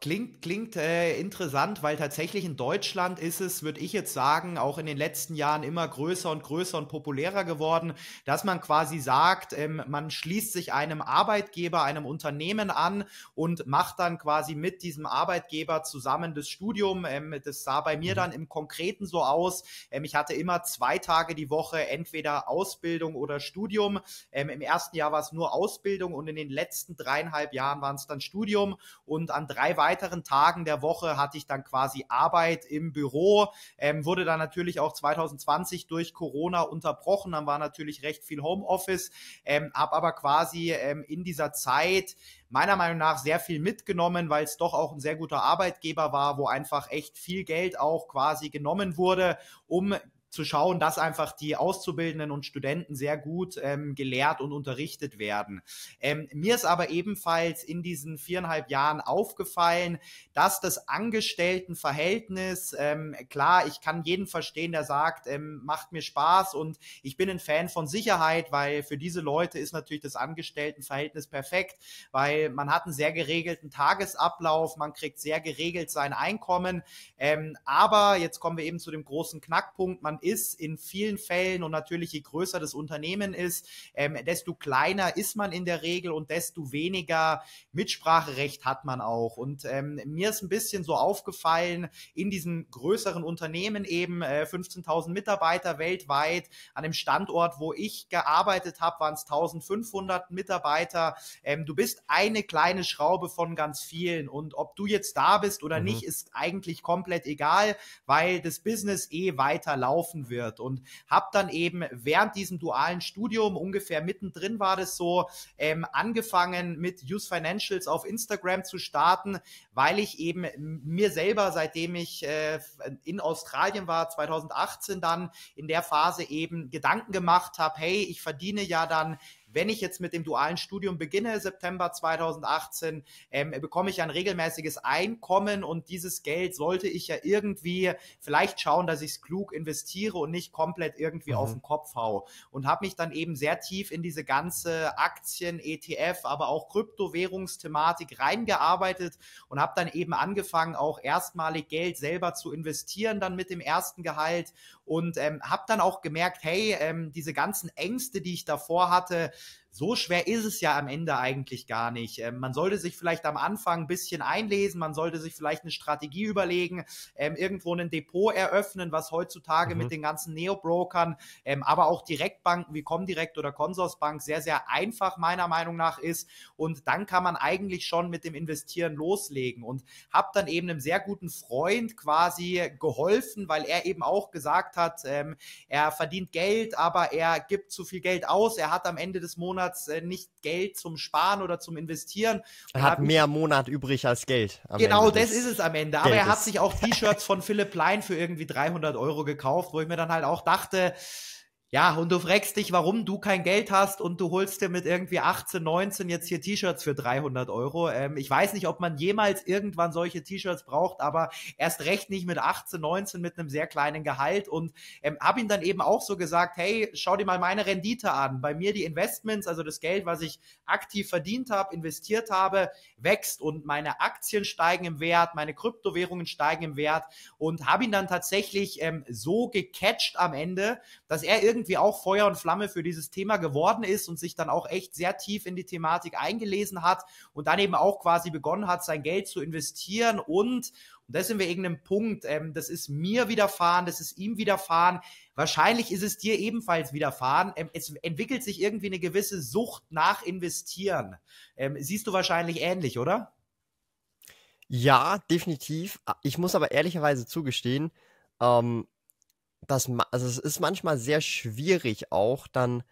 Speaker 1: klingt, klingt äh, interessant, weil tatsächlich in Deutschland ist es, würde ich jetzt sagen, auch in den letzten Jahren immer größer und größer und populärer geworden, dass man quasi sagt, ähm, man schließt sich einem Arbeitgeber, einem Unternehmen an und macht dann quasi mit diesem Arbeitgeber zusammen das Studium. Ähm, das sah bei mir mhm. dann im Konkreten so aus. Ähm, ich hatte immer zwei Tage die Woche entweder Ausbildung oder Studium. Ähm, Im ersten Jahr war es nur Ausbildung und in den letzten dreieinhalb Jahren waren es dann Studium und an drei weiteren Tagen der Woche hatte ich dann quasi Arbeit im Büro, ähm, wurde dann natürlich auch 2020 durch Corona unterbrochen, dann war natürlich recht viel Homeoffice, ähm, habe aber quasi ähm, in dieser Zeit meiner Meinung nach sehr viel mitgenommen, weil es doch auch ein sehr guter Arbeitgeber war, wo einfach echt viel Geld auch quasi genommen wurde, um zu schauen, dass einfach die Auszubildenden und Studenten sehr gut ähm, gelehrt und unterrichtet werden. Ähm, mir ist aber ebenfalls in diesen viereinhalb Jahren aufgefallen, dass das Angestelltenverhältnis, ähm, klar, ich kann jeden verstehen, der sagt, ähm, macht mir Spaß und ich bin ein Fan von Sicherheit, weil für diese Leute ist natürlich das Angestelltenverhältnis perfekt, weil man hat einen sehr geregelten Tagesablauf, man kriegt sehr geregelt sein Einkommen. Ähm, aber jetzt kommen wir eben zu dem großen Knackpunkt, man ist in vielen Fällen und natürlich je größer das Unternehmen ist, ähm, desto kleiner ist man in der Regel und desto weniger Mitspracherecht hat man auch. Und ähm, mir ist ein bisschen so aufgefallen, in diesen größeren Unternehmen eben äh, 15.000 Mitarbeiter weltweit, an dem Standort, wo ich gearbeitet habe, waren es 1.500 Mitarbeiter. Ähm, du bist eine kleine Schraube von ganz vielen und ob du jetzt da bist oder mhm. nicht, ist eigentlich komplett egal, weil das Business eh weiterlaufen laufen wird. Und habe dann eben während diesem dualen Studium, ungefähr mittendrin war das so, ähm, angefangen mit Use Financials auf Instagram zu starten, weil ich eben mir selber, seitdem ich äh, in Australien war, 2018 dann in der Phase eben Gedanken gemacht habe, hey, ich verdiene ja dann wenn ich jetzt mit dem dualen Studium beginne, September 2018, ähm, bekomme ich ein regelmäßiges Einkommen und dieses Geld sollte ich ja irgendwie vielleicht schauen, dass ich es klug investiere und nicht komplett irgendwie mhm. auf den Kopf hau. Und habe mich dann eben sehr tief in diese ganze Aktien, ETF, aber auch Kryptowährungsthematik reingearbeitet und habe dann eben angefangen, auch erstmalig Geld selber zu investieren, dann mit dem ersten Gehalt und ähm, habe dann auch gemerkt, hey, ähm, diese ganzen Ängste, die ich davor hatte, so schwer ist es ja am Ende eigentlich gar nicht. Ähm, man sollte sich vielleicht am Anfang ein bisschen einlesen, man sollte sich vielleicht eine Strategie überlegen, ähm, irgendwo ein Depot eröffnen, was heutzutage mhm. mit den ganzen Neo-Brokern, ähm, aber auch Direktbanken wie Comdirect oder Consorsbank sehr, sehr einfach meiner Meinung nach ist. Und dann kann man eigentlich schon mit dem Investieren loslegen und habe dann eben einem sehr guten Freund quasi geholfen, weil er eben auch gesagt hat, ähm, er verdient Geld, aber er gibt zu viel Geld aus, er hat am Ende des Monats Monats äh, nicht Geld zum Sparen oder zum Investieren. Er hat mehr
Speaker 2: Monat übrig als Geld. Genau, Ende das ist es am Ende. Geld Aber er hat sich
Speaker 1: auch T-Shirts von Philipp Lein für irgendwie 300 Euro gekauft, wo ich mir dann halt auch dachte, ja, und du fragst dich, warum du kein Geld hast und du holst dir mit irgendwie 18, 19 jetzt hier T-Shirts für 300 Euro. Ähm, ich weiß nicht, ob man jemals irgendwann solche T-Shirts braucht, aber erst recht nicht mit 18, 19 mit einem sehr kleinen Gehalt und ähm, habe ihm dann eben auch so gesagt, hey, schau dir mal meine Rendite an. Bei mir die Investments, also das Geld, was ich aktiv verdient habe, investiert habe, wächst und meine Aktien steigen im Wert, meine Kryptowährungen steigen im Wert und habe ihn dann tatsächlich ähm, so gecatcht am Ende, dass er irgendwie irgendwie auch Feuer und Flamme für dieses Thema geworden ist und sich dann auch echt sehr tief in die Thematik eingelesen hat und dann eben auch quasi begonnen hat, sein Geld zu investieren und und da sind wir irgendeinem Punkt. Ähm, das ist mir widerfahren, das ist ihm widerfahren. Wahrscheinlich ist es dir ebenfalls widerfahren. Ähm, es entwickelt sich irgendwie eine gewisse Sucht nach Investieren. Ähm, siehst du wahrscheinlich ähnlich, oder?
Speaker 2: Ja, definitiv. Ich muss aber ehrlicherweise zugestehen, ähm, das, also es ist manchmal sehr schwierig auch dann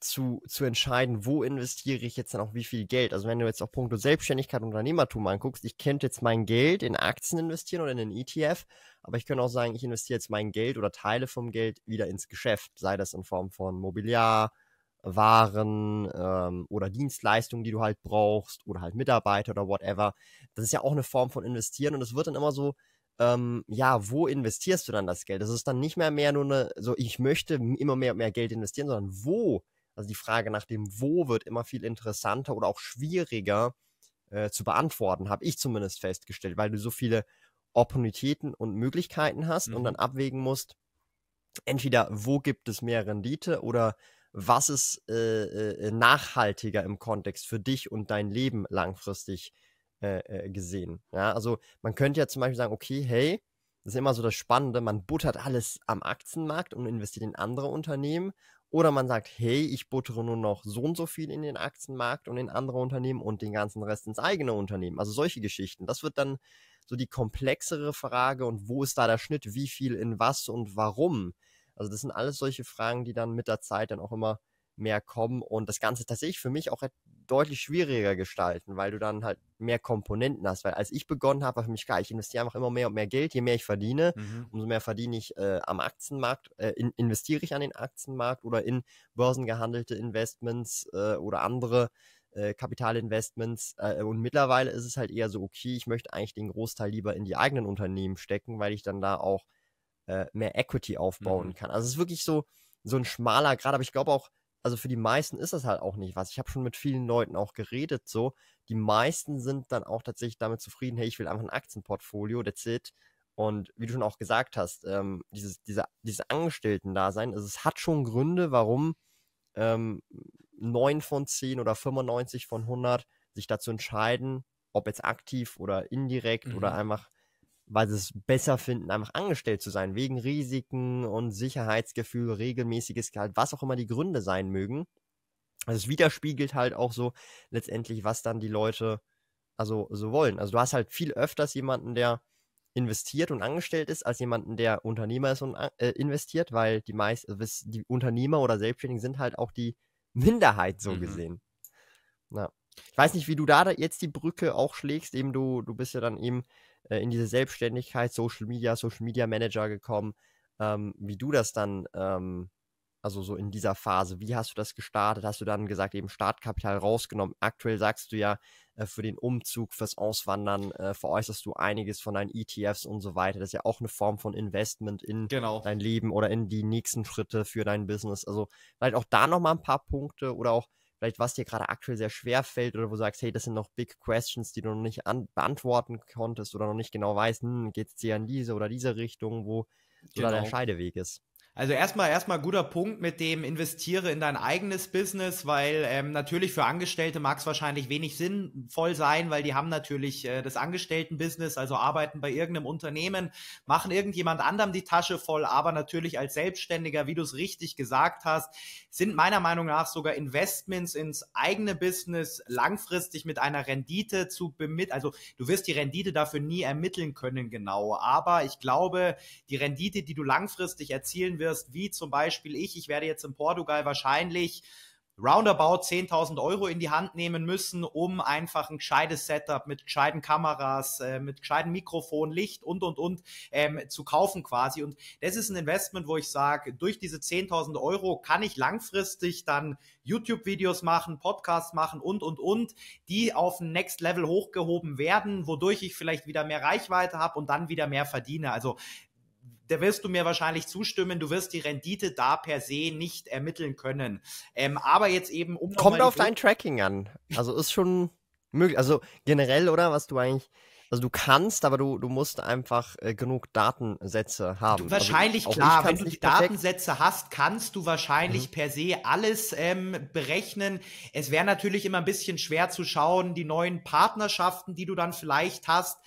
Speaker 2: zu, zu entscheiden, wo investiere ich jetzt dann auch wie viel Geld. Also wenn du jetzt auch punkto Selbstständigkeit und Unternehmertum anguckst, ich könnte jetzt mein Geld in Aktien investieren oder in einen ETF, aber ich könnte auch sagen, ich investiere jetzt mein Geld oder Teile vom Geld wieder ins Geschäft, sei das in Form von Mobiliar, Waren ähm, oder Dienstleistungen, die du halt brauchst oder halt Mitarbeiter oder whatever. Das ist ja auch eine Form von Investieren und es wird dann immer so ähm, ja, wo investierst du dann das Geld? Das ist dann nicht mehr mehr nur eine, so ich möchte immer mehr und mehr Geld investieren, sondern wo? Also die Frage nach dem Wo wird immer viel interessanter oder auch schwieriger äh, zu beantworten, habe ich zumindest festgestellt, weil du so viele Opportunitäten und Möglichkeiten hast mhm. und dann mhm. abwägen musst, entweder wo gibt es mehr Rendite oder was ist äh, äh nachhaltiger im Kontext für dich und dein Leben langfristig äh, äh, gesehen. Ja, also man könnte ja zum Beispiel sagen, okay, hey, das ist immer so das Spannende, man buttert alles am Aktienmarkt und investiert in andere Unternehmen. Oder man sagt, hey, ich buttere nur noch so und so viel in den Aktienmarkt und in andere Unternehmen und den ganzen Rest ins eigene Unternehmen. Also solche Geschichten. Das wird dann so die komplexere Frage und wo ist da der Schnitt, wie viel in was und warum. Also das sind alles solche Fragen, die dann mit der Zeit dann auch immer mehr kommen. Und das Ganze tatsächlich für mich auch deutlich schwieriger gestalten, weil du dann halt mehr Komponenten hast. Weil als ich begonnen habe, war für mich klar, ich investiere einfach immer mehr und mehr Geld. Je mehr ich verdiene, mhm. umso mehr verdiene ich äh, am Aktienmarkt, äh, in, investiere ich an den Aktienmarkt oder in börsengehandelte Investments äh, oder andere äh, Kapitalinvestments. Äh, und mittlerweile ist es halt eher so, okay, ich möchte eigentlich den Großteil lieber in die eigenen Unternehmen stecken, weil ich dann da auch äh, mehr Equity aufbauen mhm. kann. Also es ist wirklich so, so ein schmaler Grad, aber ich glaube auch, also für die meisten ist das halt auch nicht was. Ich habe schon mit vielen Leuten auch geredet, so. Die meisten sind dann auch tatsächlich damit zufrieden, hey, ich will einfach ein Aktienportfolio, that's it. Und wie du schon auch gesagt hast, ähm, dieses, diese, dieses Angestellten-Dasein, also es hat schon Gründe, warum ähm, 9 von 10 oder 95 von 100 sich dazu entscheiden, ob jetzt aktiv oder indirekt mhm. oder einfach weil sie es besser finden, einfach angestellt zu sein, wegen Risiken und Sicherheitsgefühl, regelmäßiges Gehalt, was auch immer die Gründe sein mögen. Also es widerspiegelt halt auch so letztendlich, was dann die Leute also so wollen. Also du hast halt viel öfters jemanden, der investiert und angestellt ist, als jemanden, der Unternehmer ist und äh, investiert, weil die meisten, also, die Unternehmer oder Selbstständigen sind halt auch die Minderheit so mhm. gesehen. Na. Ich weiß nicht, wie du da jetzt die Brücke auch schlägst. Eben du, du bist ja dann eben äh, in diese Selbstständigkeit, Social Media, Social Media Manager gekommen. Ähm, wie du das dann, ähm, also so in dieser Phase, wie hast du das gestartet? Hast du dann gesagt, eben Startkapital rausgenommen? Aktuell sagst du ja, äh, für den Umzug, fürs Auswandern äh, veräußerst du einiges von deinen ETFs und so weiter. Das ist ja auch eine Form von Investment in genau. dein Leben oder in die nächsten Schritte für dein Business. Also vielleicht auch da nochmal ein paar Punkte oder auch vielleicht was dir gerade aktuell sehr schwer fällt oder wo du sagst, hey, das sind noch big questions, die du noch nicht beantworten konntest oder noch nicht genau weißt, hm, geht es dir in diese oder diese Richtung, wo genau. der Scheideweg ist.
Speaker 1: Also erstmal erstmal guter Punkt mit dem investiere in dein eigenes Business, weil ähm, natürlich für Angestellte mag es wahrscheinlich wenig sinnvoll sein, weil die haben natürlich äh, das Angestelltenbusiness, also arbeiten bei irgendeinem Unternehmen, machen irgendjemand anderem die Tasche voll, aber natürlich als Selbstständiger, wie du es richtig gesagt hast, sind meiner Meinung nach sogar Investments ins eigene Business langfristig mit einer Rendite zu bemit, also du wirst die Rendite dafür nie ermitteln können genau, aber ich glaube, die Rendite, die du langfristig erzielen wirst, wie zum Beispiel ich, ich werde jetzt in Portugal wahrscheinlich roundabout 10.000 Euro in die Hand nehmen müssen, um einfach ein gescheites Setup mit gescheiten Kameras, äh, mit gescheiten Mikrofon, Licht und, und, und ähm, zu kaufen quasi. Und das ist ein Investment, wo ich sage, durch diese 10.000 Euro kann ich langfristig dann YouTube-Videos machen, Podcasts machen und, und, und, die auf ein Next Level hochgehoben werden, wodurch ich vielleicht wieder mehr Reichweite habe und dann wieder mehr verdiene. Also da wirst du mir wahrscheinlich zustimmen, du wirst die Rendite da per se nicht ermitteln können. Ähm, aber jetzt eben um. Kommt auf dein
Speaker 2: Tracking an. Also ist schon möglich. Also generell, oder? Was du eigentlich. Also du kannst, aber du, du musst einfach äh, genug Datensätze haben. Du also wahrscheinlich also klar, wenn du die
Speaker 1: Datensätze hast, kannst du wahrscheinlich mhm. per se alles ähm, berechnen. Es wäre natürlich immer ein bisschen schwer zu schauen, die neuen Partnerschaften, die du dann vielleicht hast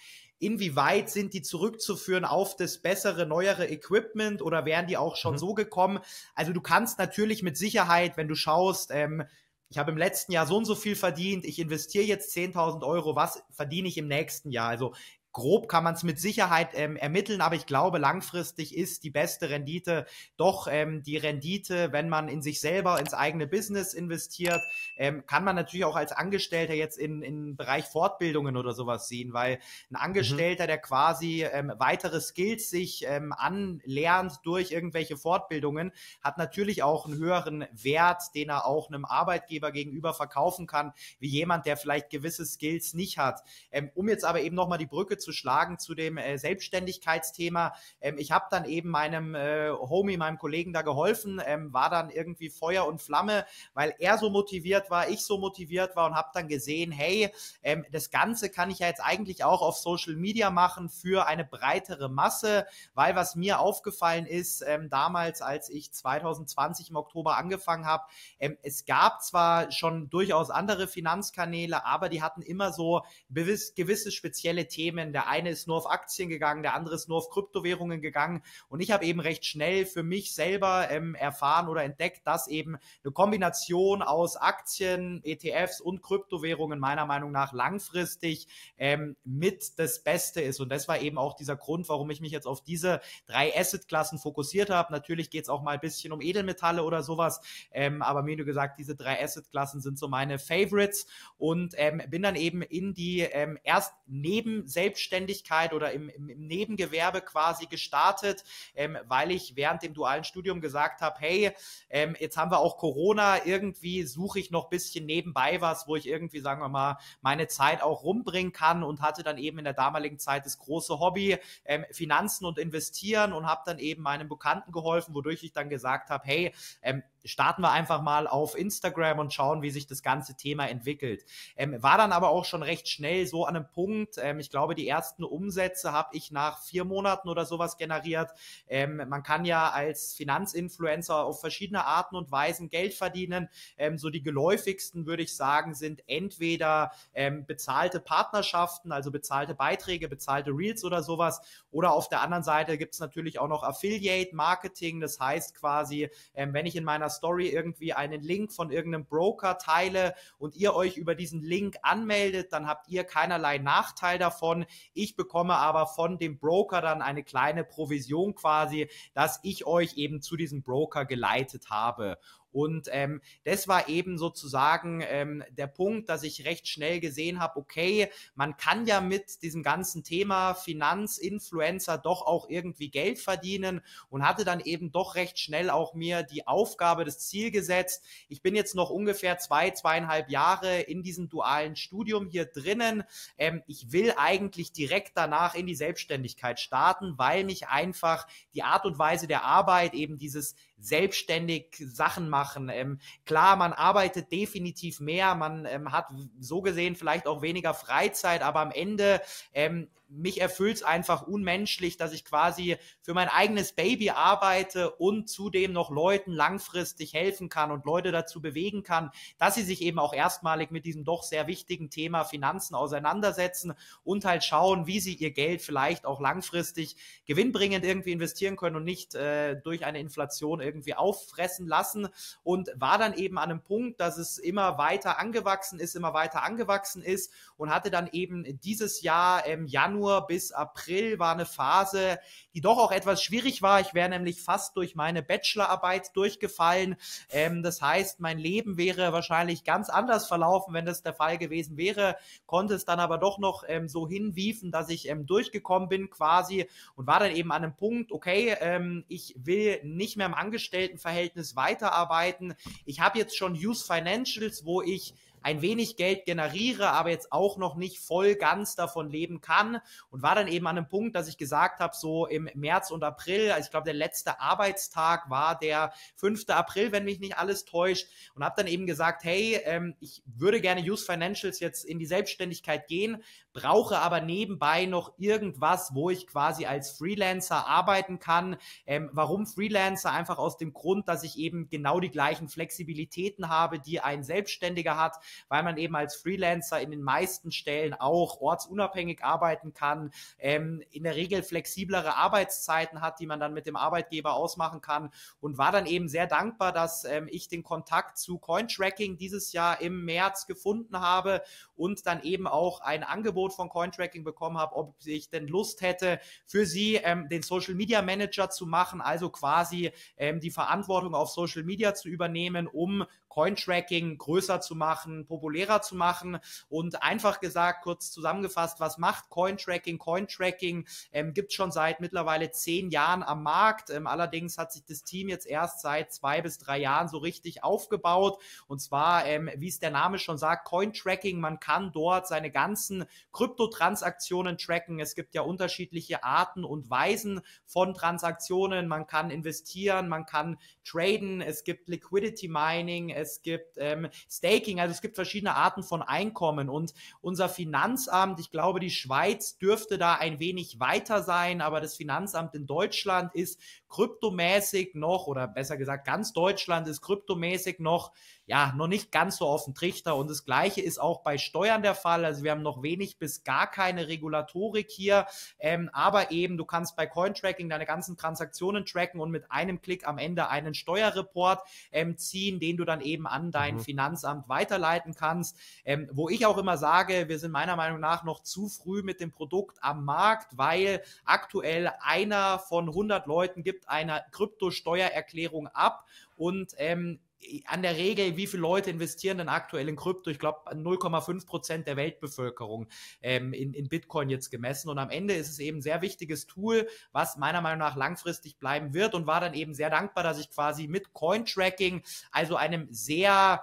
Speaker 1: inwieweit sind die zurückzuführen auf das bessere, neuere Equipment oder wären die auch schon mhm. so gekommen? Also du kannst natürlich mit Sicherheit, wenn du schaust, ähm, ich habe im letzten Jahr so und so viel verdient, ich investiere jetzt 10.000 Euro, was verdiene ich im nächsten Jahr? Also Grob kann man es mit Sicherheit ähm, ermitteln, aber ich glaube, langfristig ist die beste Rendite doch ähm, die Rendite, wenn man in sich selber, ins eigene Business investiert. Ähm, kann man natürlich auch als Angestellter jetzt in, in Bereich Fortbildungen oder sowas sehen, weil ein mhm. Angestellter, mhm. der quasi ähm, weitere Skills sich ähm, anlernt durch irgendwelche Fortbildungen, hat natürlich auch einen höheren Wert, den er auch einem Arbeitgeber gegenüber verkaufen kann, wie jemand, der vielleicht gewisse Skills nicht hat. Ähm, um jetzt aber eben nochmal die Brücke zu schlagen zu dem äh, Selbstständigkeitsthema. Ähm, ich habe dann eben meinem äh, Homie, meinem Kollegen da geholfen, ähm, war dann irgendwie Feuer und Flamme, weil er so motiviert war, ich so motiviert war und habe dann gesehen, hey, ähm, das Ganze kann ich ja jetzt eigentlich auch auf Social Media machen für eine breitere Masse, weil was mir aufgefallen ist, ähm, damals, als ich 2020 im Oktober angefangen habe, ähm, es gab zwar schon durchaus andere Finanzkanäle, aber die hatten immer so gewisse spezielle Themen, der eine ist nur auf Aktien gegangen, der andere ist nur auf Kryptowährungen gegangen. Und ich habe eben recht schnell für mich selber ähm, erfahren oder entdeckt, dass eben eine Kombination aus Aktien, ETFs und Kryptowährungen meiner Meinung nach langfristig ähm, mit das Beste ist. Und das war eben auch dieser Grund, warum ich mich jetzt auf diese drei Assetklassen fokussiert habe. Natürlich geht es auch mal ein bisschen um Edelmetalle oder sowas. Ähm, aber wie du gesagt, diese drei Assetklassen sind so meine Favorites und ähm, bin dann eben in die ähm, erst neben selbst Selbstständigkeit oder im, im, im Nebengewerbe quasi gestartet, ähm, weil ich während dem dualen Studium gesagt habe, hey, ähm, jetzt haben wir auch Corona, irgendwie suche ich noch ein bisschen nebenbei was, wo ich irgendwie, sagen wir mal, meine Zeit auch rumbringen kann und hatte dann eben in der damaligen Zeit das große Hobby ähm, Finanzen und Investieren und habe dann eben meinem Bekannten geholfen, wodurch ich dann gesagt habe, hey, ähm, starten wir einfach mal auf Instagram und schauen, wie sich das ganze Thema entwickelt. Ähm, war dann aber auch schon recht schnell so an einem Punkt. Ähm, ich glaube, die ersten Umsätze habe ich nach vier Monaten oder sowas generiert. Ähm, man kann ja als Finanzinfluencer auf verschiedene Arten und Weisen Geld verdienen. Ähm, so die geläufigsten, würde ich sagen, sind entweder ähm, bezahlte Partnerschaften, also bezahlte Beiträge, bezahlte Reels oder sowas. Oder auf der anderen Seite gibt es natürlich auch noch Affiliate Marketing. Das heißt quasi, ähm, wenn ich in meiner Story irgendwie einen Link von irgendeinem Broker teile und ihr euch über diesen Link anmeldet, dann habt ihr keinerlei Nachteil davon. Ich bekomme aber von dem Broker dann eine kleine Provision quasi, dass ich euch eben zu diesem Broker geleitet habe. Und ähm, das war eben sozusagen ähm, der Punkt, dass ich recht schnell gesehen habe, okay, man kann ja mit diesem ganzen Thema Finanzinfluencer doch auch irgendwie Geld verdienen und hatte dann eben doch recht schnell auch mir die Aufgabe, das Ziel gesetzt. Ich bin jetzt noch ungefähr zwei, zweieinhalb Jahre in diesem dualen Studium hier drinnen. Ähm, ich will eigentlich direkt danach in die Selbstständigkeit starten, weil mich einfach die Art und Weise der Arbeit eben dieses selbstständig Sachen machen. Ähm, klar, man arbeitet definitiv mehr, man ähm, hat so gesehen vielleicht auch weniger Freizeit, aber am Ende ähm, mich erfüllt es einfach unmenschlich, dass ich quasi für mein eigenes Baby arbeite und zudem noch Leuten langfristig helfen kann und Leute dazu bewegen kann, dass sie sich eben auch erstmalig mit diesem doch sehr wichtigen Thema Finanzen auseinandersetzen und halt schauen, wie sie ihr Geld vielleicht auch langfristig gewinnbringend irgendwie investieren können und nicht äh, durch eine Inflation irgendwie auffressen lassen. Und war dann eben an einem Punkt, dass es immer weiter angewachsen ist, immer weiter angewachsen ist und hatte dann eben dieses Jahr im Januar Januar bis April war eine Phase, die doch auch etwas schwierig war. Ich wäre nämlich fast durch meine Bachelorarbeit durchgefallen. Ähm, das heißt, mein Leben wäre wahrscheinlich ganz anders verlaufen, wenn das der Fall gewesen wäre. Konnte es dann aber doch noch ähm, so hinwiefen, dass ich ähm, durchgekommen bin quasi und war dann eben an einem Punkt, okay, ähm, ich will nicht mehr im Angestelltenverhältnis weiterarbeiten. Ich habe jetzt schon Use Financials, wo ich ein wenig Geld generiere, aber jetzt auch noch nicht voll ganz davon leben kann. Und war dann eben an einem Punkt, dass ich gesagt habe, so im März und April, also ich glaube, der letzte Arbeitstag war der 5. April, wenn mich nicht alles täuscht. Und habe dann eben gesagt, hey, ähm, ich würde gerne Use Financials jetzt in die Selbstständigkeit gehen, brauche aber nebenbei noch irgendwas, wo ich quasi als Freelancer arbeiten kann. Ähm, warum Freelancer? Einfach aus dem Grund, dass ich eben genau die gleichen Flexibilitäten habe, die ein Selbstständiger hat weil man eben als Freelancer in den meisten Stellen auch ortsunabhängig arbeiten kann, ähm, in der Regel flexiblere Arbeitszeiten hat, die man dann mit dem Arbeitgeber ausmachen kann und war dann eben sehr dankbar, dass ähm, ich den Kontakt zu Cointracking dieses Jahr im März gefunden habe und dann eben auch ein Angebot von Cointracking bekommen habe, ob ich denn Lust hätte, für sie ähm, den Social Media Manager zu machen, also quasi ähm, die Verantwortung auf Social Media zu übernehmen, um Cointracking größer zu machen, populärer zu machen. Und einfach gesagt, kurz zusammengefasst, was macht Cointracking? Cointracking ähm, gibt schon seit mittlerweile zehn Jahren am Markt. Ähm, allerdings hat sich das Team jetzt erst seit zwei bis drei Jahren so richtig aufgebaut. Und zwar, ähm, wie es der Name schon sagt, Cointracking. Man kann dort seine ganzen Kryptotransaktionen tracken. Es gibt ja unterschiedliche Arten und Weisen von Transaktionen. Man kann investieren, man kann traden. Es gibt Liquidity Mining es gibt ähm, Staking, also es gibt verschiedene Arten von Einkommen und unser Finanzamt, ich glaube, die Schweiz dürfte da ein wenig weiter sein, aber das Finanzamt in Deutschland ist kryptomäßig noch oder besser gesagt ganz Deutschland ist kryptomäßig noch ja, noch nicht ganz so auf den Trichter. Und das Gleiche ist auch bei Steuern der Fall. Also wir haben noch wenig bis gar keine Regulatorik hier. Ähm, aber eben, du kannst bei Cointracking deine ganzen Transaktionen tracken und mit einem Klick am Ende einen Steuerreport ähm, ziehen, den du dann eben an dein mhm. Finanzamt weiterleiten kannst. Ähm, wo ich auch immer sage, wir sind meiner Meinung nach noch zu früh mit dem Produkt am Markt, weil aktuell einer von 100 Leuten gibt eine Kryptosteuererklärung ab und ähm, an der Regel, wie viele Leute investieren denn aktuell in Krypto? Ich glaube, 0,5 Prozent der Weltbevölkerung ähm, in, in Bitcoin jetzt gemessen. Und am Ende ist es eben ein sehr wichtiges Tool, was meiner Meinung nach langfristig bleiben wird und war dann eben sehr dankbar, dass ich quasi mit Cointracking, also einem sehr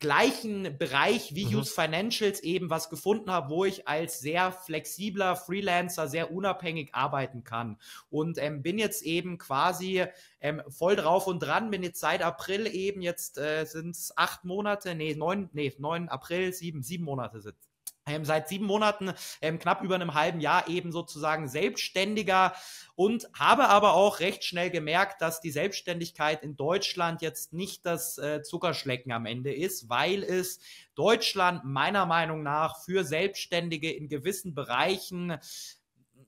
Speaker 1: gleichen Bereich wie mhm. Use Financials eben was gefunden habe, wo ich als sehr flexibler Freelancer sehr unabhängig arbeiten kann. Und ähm, bin jetzt eben quasi ähm, voll drauf und dran, bin jetzt seit April eben, jetzt äh, sind es acht Monate, nee, neun, nee, neun April, sieben, sieben Monate sind ähm, seit sieben Monaten, ähm, knapp über einem halben Jahr eben sozusagen selbstständiger und habe aber auch recht schnell gemerkt, dass die Selbstständigkeit in Deutschland jetzt nicht das äh, Zuckerschlecken am Ende ist, weil es Deutschland meiner Meinung nach für Selbstständige in gewissen Bereichen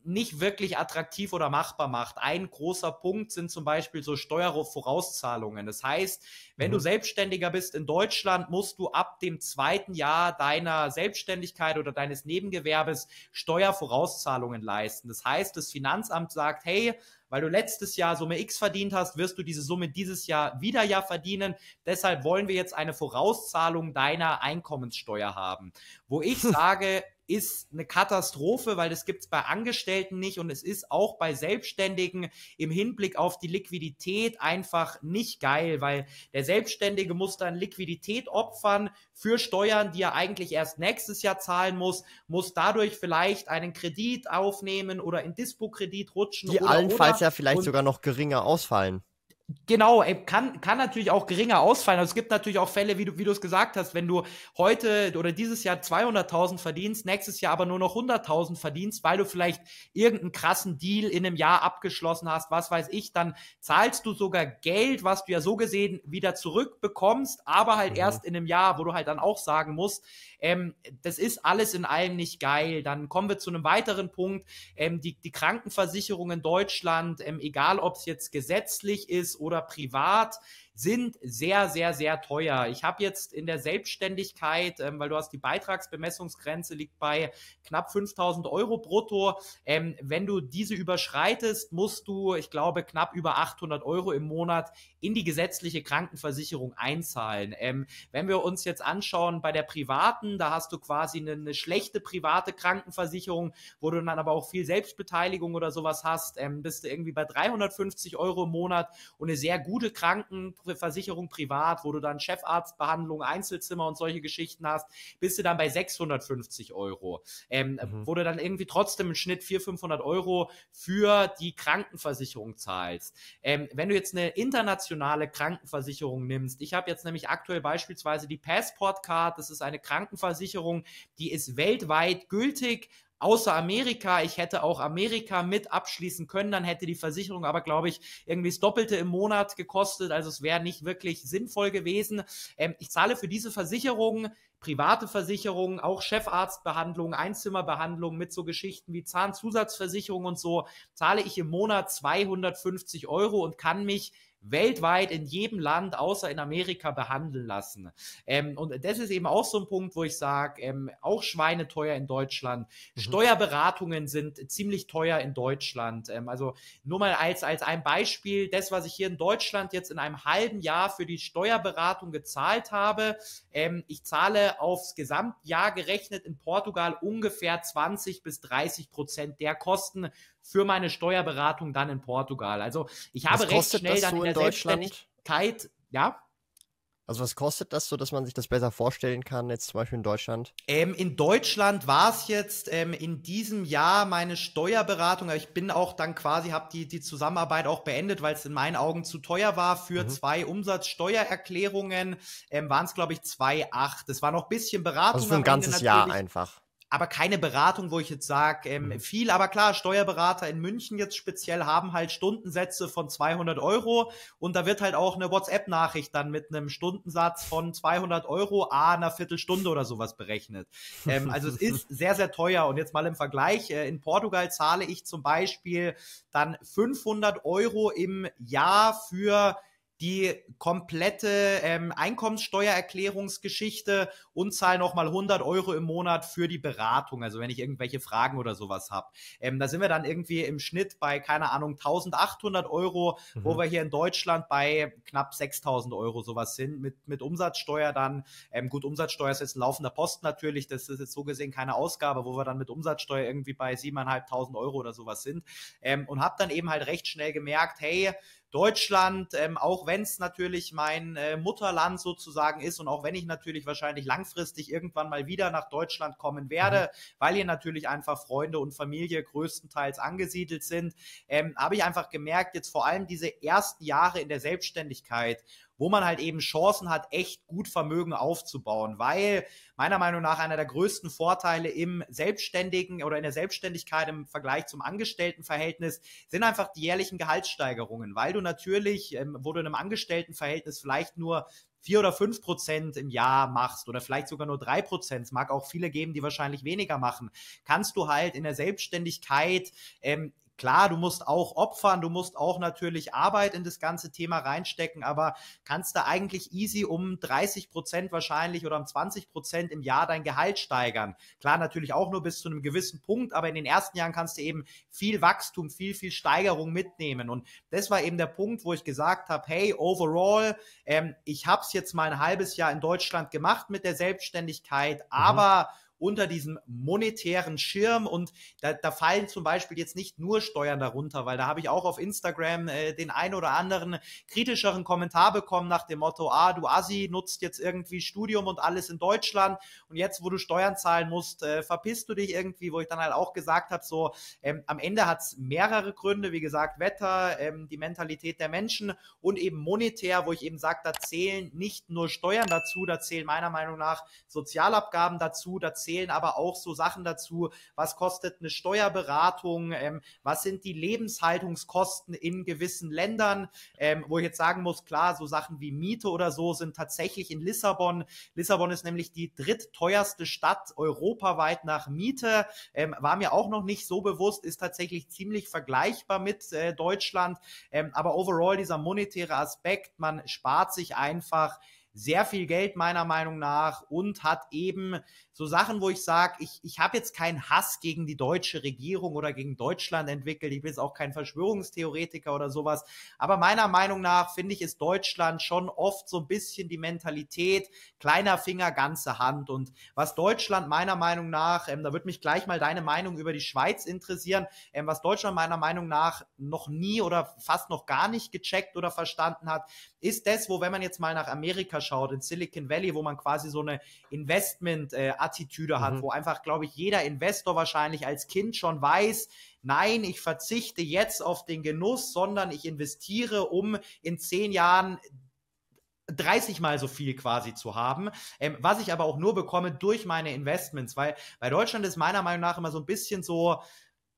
Speaker 1: nicht wirklich attraktiv oder machbar macht. Ein großer Punkt sind zum Beispiel so Steuervorauszahlungen. Das heißt, wenn mhm. du Selbstständiger bist in Deutschland, musst du ab dem zweiten Jahr deiner Selbstständigkeit oder deines Nebengewerbes Steuervorauszahlungen leisten. Das heißt, das Finanzamt sagt, hey, weil du letztes Jahr Summe X verdient hast, wirst du diese Summe dieses Jahr wieder ja verdienen. Deshalb wollen wir jetzt eine Vorauszahlung deiner Einkommenssteuer haben. Wo ich sage, ist eine Katastrophe, weil das gibt's bei Angestellten nicht und es ist auch bei Selbstständigen im Hinblick auf die Liquidität einfach nicht geil, weil der Selbstständige muss dann Liquidität opfern für Steuern, die er eigentlich erst nächstes Jahr zahlen muss, muss dadurch vielleicht einen Kredit aufnehmen oder in Dispo-Kredit rutschen. Die oder, allenfalls oder. ja vielleicht und sogar
Speaker 2: noch geringer ausfallen.
Speaker 1: Genau, ey, kann, kann natürlich auch geringer ausfallen. Also es gibt natürlich auch Fälle, wie du wie du es gesagt hast, wenn du heute oder dieses Jahr 200.000 verdienst, nächstes Jahr aber nur noch 100.000 verdienst, weil du vielleicht irgendeinen krassen Deal in einem Jahr abgeschlossen hast, was weiß ich, dann zahlst du sogar Geld, was du ja so gesehen wieder zurückbekommst, aber halt mhm. erst in einem Jahr, wo du halt dann auch sagen musst, ähm, das ist alles in allem nicht geil. Dann kommen wir zu einem weiteren Punkt. Ähm, die, die Krankenversicherung in Deutschland, ähm, egal ob es jetzt gesetzlich ist oder privat, sind sehr, sehr, sehr teuer. Ich habe jetzt in der Selbstständigkeit, ähm, weil du hast die Beitragsbemessungsgrenze, liegt bei knapp 5000 Euro brutto. Ähm, wenn du diese überschreitest, musst du, ich glaube, knapp über 800 Euro im Monat in die gesetzliche Krankenversicherung einzahlen. Ähm, wenn wir uns jetzt anschauen bei der privaten, da hast du quasi eine, eine, schlechte private Krankenversicherung, wo du dann aber auch viel Selbstbeteiligung oder sowas hast, ähm, bist du irgendwie bei 350 Euro im Monat und eine sehr gute Kranken Versicherung privat, wo du dann Chefarztbehandlung, Einzelzimmer und solche Geschichten hast, bist du dann bei 650 Euro. Ähm, äh, mhm. Wo du dann irgendwie trotzdem im Schnitt 400, 500 Euro für die Krankenversicherung zahlst. Ähm, wenn du jetzt eine internationale Krankenversicherung nimmst, ich habe jetzt nämlich aktuell beispielsweise die Passport Card, das ist eine Krankenversicherung, die ist weltweit gültig, außer Amerika. Ich hätte auch Amerika mit abschließen können, dann hätte die Versicherung aber, glaube ich, irgendwie das Doppelte im Monat gekostet. Also es wäre nicht wirklich sinnvoll gewesen. Ähm, ich zahle für diese Versicherung private Versicherungen, auch Chefarztbehandlung, Einzimmerbehandlung mit so Geschichten wie Zahnzusatzversicherung und so, zahle ich im Monat 250 Euro und kann mich weltweit in jedem Land außer in Amerika behandeln lassen. Ähm, und das ist eben auch so ein Punkt, wo ich sage, ähm, auch Schweine teuer in Deutschland. Mhm. Steuerberatungen sind ziemlich teuer in Deutschland. Ähm, also nur mal als, als ein Beispiel, das, was ich hier in Deutschland jetzt in einem halben Jahr für die Steuerberatung gezahlt habe, ähm, ich zahle aufs Gesamtjahr gerechnet in Portugal ungefähr 20 bis 30 Prozent der Kosten für meine Steuerberatung dann in Portugal. Also ich habe recht schnell dann so in der Selbstständigkeit, ja. Also was kostet
Speaker 2: das so, dass man sich das besser vorstellen kann,
Speaker 1: jetzt zum Beispiel in Deutschland? Ähm, in Deutschland war es jetzt ähm, in diesem Jahr meine Steuerberatung. Ich bin auch dann quasi, habe die, die Zusammenarbeit auch beendet, weil es in meinen Augen zu teuer war. Für mhm. zwei Umsatzsteuererklärungen ähm, waren es, glaube ich, 2,8. Das war noch ein bisschen Beratung. Also für ein ganzes Jahr einfach aber keine Beratung, wo ich jetzt sage, ähm, mhm. viel, aber klar, Steuerberater in München jetzt speziell haben halt Stundensätze von 200 Euro und da wird halt auch eine WhatsApp-Nachricht dann mit einem Stundensatz von 200 Euro a einer Viertelstunde oder sowas berechnet. Ähm, also es ist sehr, sehr teuer und jetzt mal im Vergleich, äh, in Portugal zahle ich zum Beispiel dann 500 Euro im Jahr für die komplette ähm, Einkommenssteuererklärungsgeschichte und zahle nochmal 100 Euro im Monat für die Beratung, also wenn ich irgendwelche Fragen oder sowas habe. Ähm, da sind wir dann irgendwie im Schnitt bei, keine Ahnung, 1800 Euro, mhm. wo wir hier in Deutschland bei knapp 6000 Euro sowas sind, mit, mit Umsatzsteuer dann. Ähm, gut, Umsatzsteuer ist jetzt ein laufender Post natürlich, das ist jetzt so gesehen keine Ausgabe, wo wir dann mit Umsatzsteuer irgendwie bei 7.500 Euro oder sowas sind. Ähm, und habe dann eben halt recht schnell gemerkt, hey, Deutschland, ähm, auch wenn es natürlich mein äh, Mutterland sozusagen ist und auch wenn ich natürlich wahrscheinlich langfristig irgendwann mal wieder nach Deutschland kommen werde, mhm. weil hier natürlich einfach Freunde und Familie größtenteils angesiedelt sind, ähm, habe ich einfach gemerkt, jetzt vor allem diese ersten Jahre in der Selbstständigkeit wo man halt eben Chancen hat, echt gut Vermögen aufzubauen, weil meiner Meinung nach einer der größten Vorteile im Selbstständigen oder in der Selbstständigkeit im Vergleich zum Angestelltenverhältnis sind einfach die jährlichen Gehaltssteigerungen, weil du natürlich, ähm, wo du in einem Angestelltenverhältnis vielleicht nur vier oder fünf Prozent im Jahr machst oder vielleicht sogar nur drei Prozent, mag auch viele geben, die wahrscheinlich weniger machen, kannst du halt in der Selbstständigkeit ähm, klar, du musst auch opfern, du musst auch natürlich Arbeit in das ganze Thema reinstecken, aber kannst da eigentlich easy um 30 Prozent wahrscheinlich oder um 20 Prozent im Jahr dein Gehalt steigern. Klar, natürlich auch nur bis zu einem gewissen Punkt, aber in den ersten Jahren kannst du eben viel Wachstum, viel, viel Steigerung mitnehmen. Und das war eben der Punkt, wo ich gesagt habe, hey, overall, ähm, ich habe es jetzt mal ein halbes Jahr in Deutschland gemacht mit der Selbstständigkeit, mhm. aber unter diesem monetären Schirm und da, da fallen zum Beispiel jetzt nicht nur Steuern darunter, weil da habe ich auch auf Instagram äh, den ein oder anderen kritischeren Kommentar bekommen nach dem Motto, ah, du Assi nutzt jetzt irgendwie Studium und alles in Deutschland und jetzt, wo du Steuern zahlen musst, äh, verpisst du dich irgendwie, wo ich dann halt auch gesagt habe, so ähm, am Ende hat es mehrere Gründe, wie gesagt, Wetter, ähm, die Mentalität der Menschen und eben monetär, wo ich eben sage, da zählen nicht nur Steuern dazu, da zählen meiner Meinung nach Sozialabgaben dazu, da zählen zählen aber auch so Sachen dazu, was kostet eine Steuerberatung, ähm, was sind die Lebenshaltungskosten in gewissen Ländern, ähm, wo ich jetzt sagen muss, klar, so Sachen wie Miete oder so sind tatsächlich in Lissabon. Lissabon ist nämlich die drittteuerste Stadt europaweit nach Miete, ähm, war mir auch noch nicht so bewusst, ist tatsächlich ziemlich vergleichbar mit äh, Deutschland, ähm, aber overall dieser monetäre Aspekt, man spart sich einfach sehr viel Geld meiner Meinung nach und hat eben so Sachen, wo ich sage, ich, ich habe jetzt keinen Hass gegen die deutsche Regierung oder gegen Deutschland entwickelt. Ich bin jetzt auch kein Verschwörungstheoretiker oder sowas. Aber meiner Meinung nach finde ich, ist Deutschland schon oft so ein bisschen die Mentalität, kleiner Finger, ganze Hand. Und was Deutschland meiner Meinung nach, ähm, da würde mich gleich mal deine Meinung über die Schweiz interessieren, ähm, was Deutschland meiner Meinung nach noch nie oder fast noch gar nicht gecheckt oder verstanden hat, ist das, wo wenn man jetzt mal nach Amerika schaut, in Silicon Valley, wo man quasi so eine Investment-Attitüde äh, hat, mhm. wo einfach, glaube ich, jeder Investor wahrscheinlich als Kind schon weiß, nein, ich verzichte jetzt auf den Genuss, sondern ich investiere, um in zehn Jahren 30 mal so viel quasi zu haben, ähm, was ich aber auch nur bekomme durch meine Investments, weil bei Deutschland ist meiner Meinung nach immer so ein bisschen so,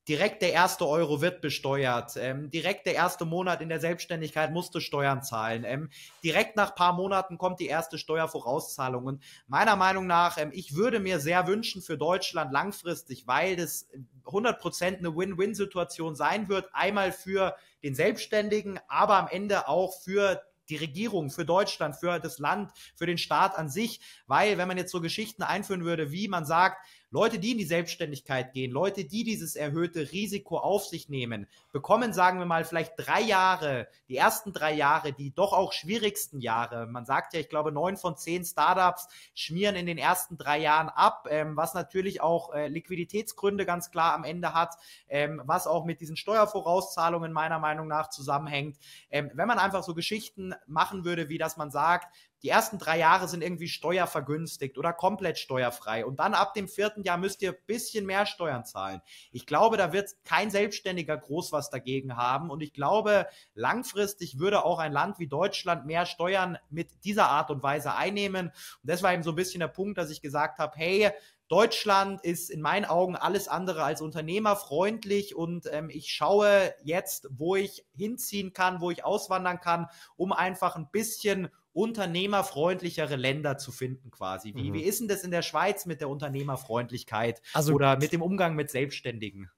Speaker 1: Direkt der erste Euro wird besteuert. Ähm, direkt der erste Monat in der Selbstständigkeit musste Steuern zahlen. Ähm, direkt nach paar Monaten kommt die erste Steuervorauszahlung. Und meiner Meinung nach, ähm, ich würde mir sehr wünschen für Deutschland langfristig, weil das 100 Prozent eine Win-Win-Situation sein wird. Einmal für den Selbstständigen, aber am Ende auch für die Regierung, für Deutschland, für das Land, für den Staat an sich. Weil, wenn man jetzt so Geschichten einführen würde, wie man sagt, Leute, die in die Selbstständigkeit gehen, Leute, die dieses erhöhte Risiko auf sich nehmen, bekommen, sagen wir mal, vielleicht drei Jahre, die ersten drei Jahre, die doch auch schwierigsten Jahre. Man sagt ja, ich glaube, neun von zehn Startups schmieren in den ersten drei Jahren ab, ähm, was natürlich auch äh, Liquiditätsgründe ganz klar am Ende hat, ähm, was auch mit diesen Steuervorauszahlungen meiner Meinung nach zusammenhängt. Ähm, wenn man einfach so Geschichten machen würde, wie dass man sagt, die ersten drei Jahre sind irgendwie steuervergünstigt oder komplett steuerfrei. Und dann ab dem vierten Jahr müsst ihr ein bisschen mehr Steuern zahlen. Ich glaube, da wird kein Selbstständiger groß was dagegen haben. Und ich glaube, langfristig würde auch ein Land wie Deutschland mehr Steuern mit dieser Art und Weise einnehmen. Und das war eben so ein bisschen der Punkt, dass ich gesagt habe, hey, Deutschland ist in meinen Augen alles andere als unternehmerfreundlich und ähm, ich schaue jetzt, wo ich hinziehen kann, wo ich auswandern kann, um einfach ein bisschen unternehmerfreundlichere Länder zu finden quasi. Wie, mhm. wie ist denn das in der Schweiz mit der Unternehmerfreundlichkeit also, oder mit dem Umgang mit Selbstständigen?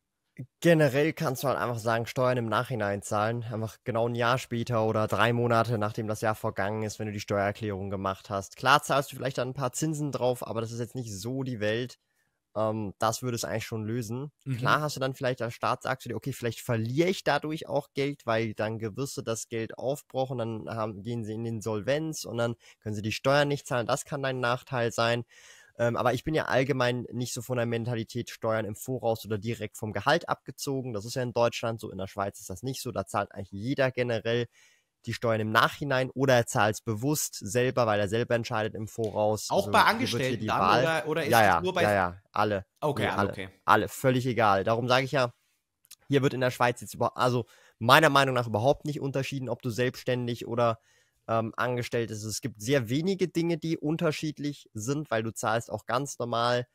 Speaker 2: Generell kannst du halt einfach sagen, Steuern im Nachhinein zahlen. Einfach genau ein Jahr später oder drei Monate, nachdem das Jahr vergangen ist, wenn du die Steuererklärung gemacht hast. Klar zahlst du vielleicht dann ein paar Zinsen drauf, aber das ist jetzt nicht so die Welt. Ähm, das würde es eigentlich schon lösen. Mhm. Klar hast du dann vielleicht als Staat, sagst du dir, okay, vielleicht verliere ich dadurch auch Geld, weil dann Gewisse das Geld aufbrauchen, dann haben, gehen sie in Insolvenz und dann können sie die Steuern nicht zahlen. Das kann dein Nachteil sein. Ähm, aber ich bin ja allgemein nicht so von der Mentalität Steuern im Voraus oder direkt vom Gehalt abgezogen. Das ist ja in Deutschland so, in der Schweiz ist das nicht so. Da zahlt eigentlich jeder generell die Steuern im Nachhinein oder er zahlt es bewusst selber, weil er selber entscheidet im Voraus. Auch also, bei Angestellten dann Wahl. oder, oder ist ja, ja, nur bei. Ja, ja, alle. Okay, nee, alle, okay. Alle, völlig egal. Darum sage ich ja, hier wird in der Schweiz jetzt über, also meiner Meinung nach überhaupt nicht unterschieden, ob du selbstständig oder ähm, angestellt bist. Es gibt sehr wenige Dinge, die unterschiedlich sind, weil du zahlst auch ganz normal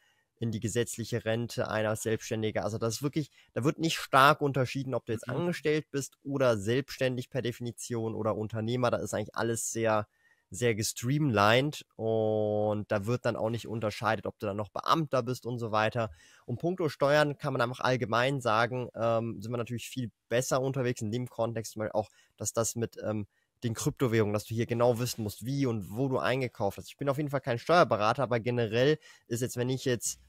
Speaker 2: in die gesetzliche Rente einer Selbstständigen. Also das ist wirklich, da wird nicht stark unterschieden, ob du jetzt mhm. angestellt bist oder selbstständig per Definition oder Unternehmer. Da ist eigentlich alles sehr, sehr gestreamlined und da wird dann auch nicht unterscheidet, ob du dann noch Beamter bist und so weiter. Und punkto Steuern kann man einfach allgemein sagen, ähm, sind wir natürlich viel besser unterwegs in dem Kontext, weil auch, dass das mit ähm, den Kryptowährungen, dass du hier genau wissen musst, wie und wo du eingekauft hast. Ich bin auf jeden Fall kein Steuerberater, aber generell ist jetzt, wenn ich jetzt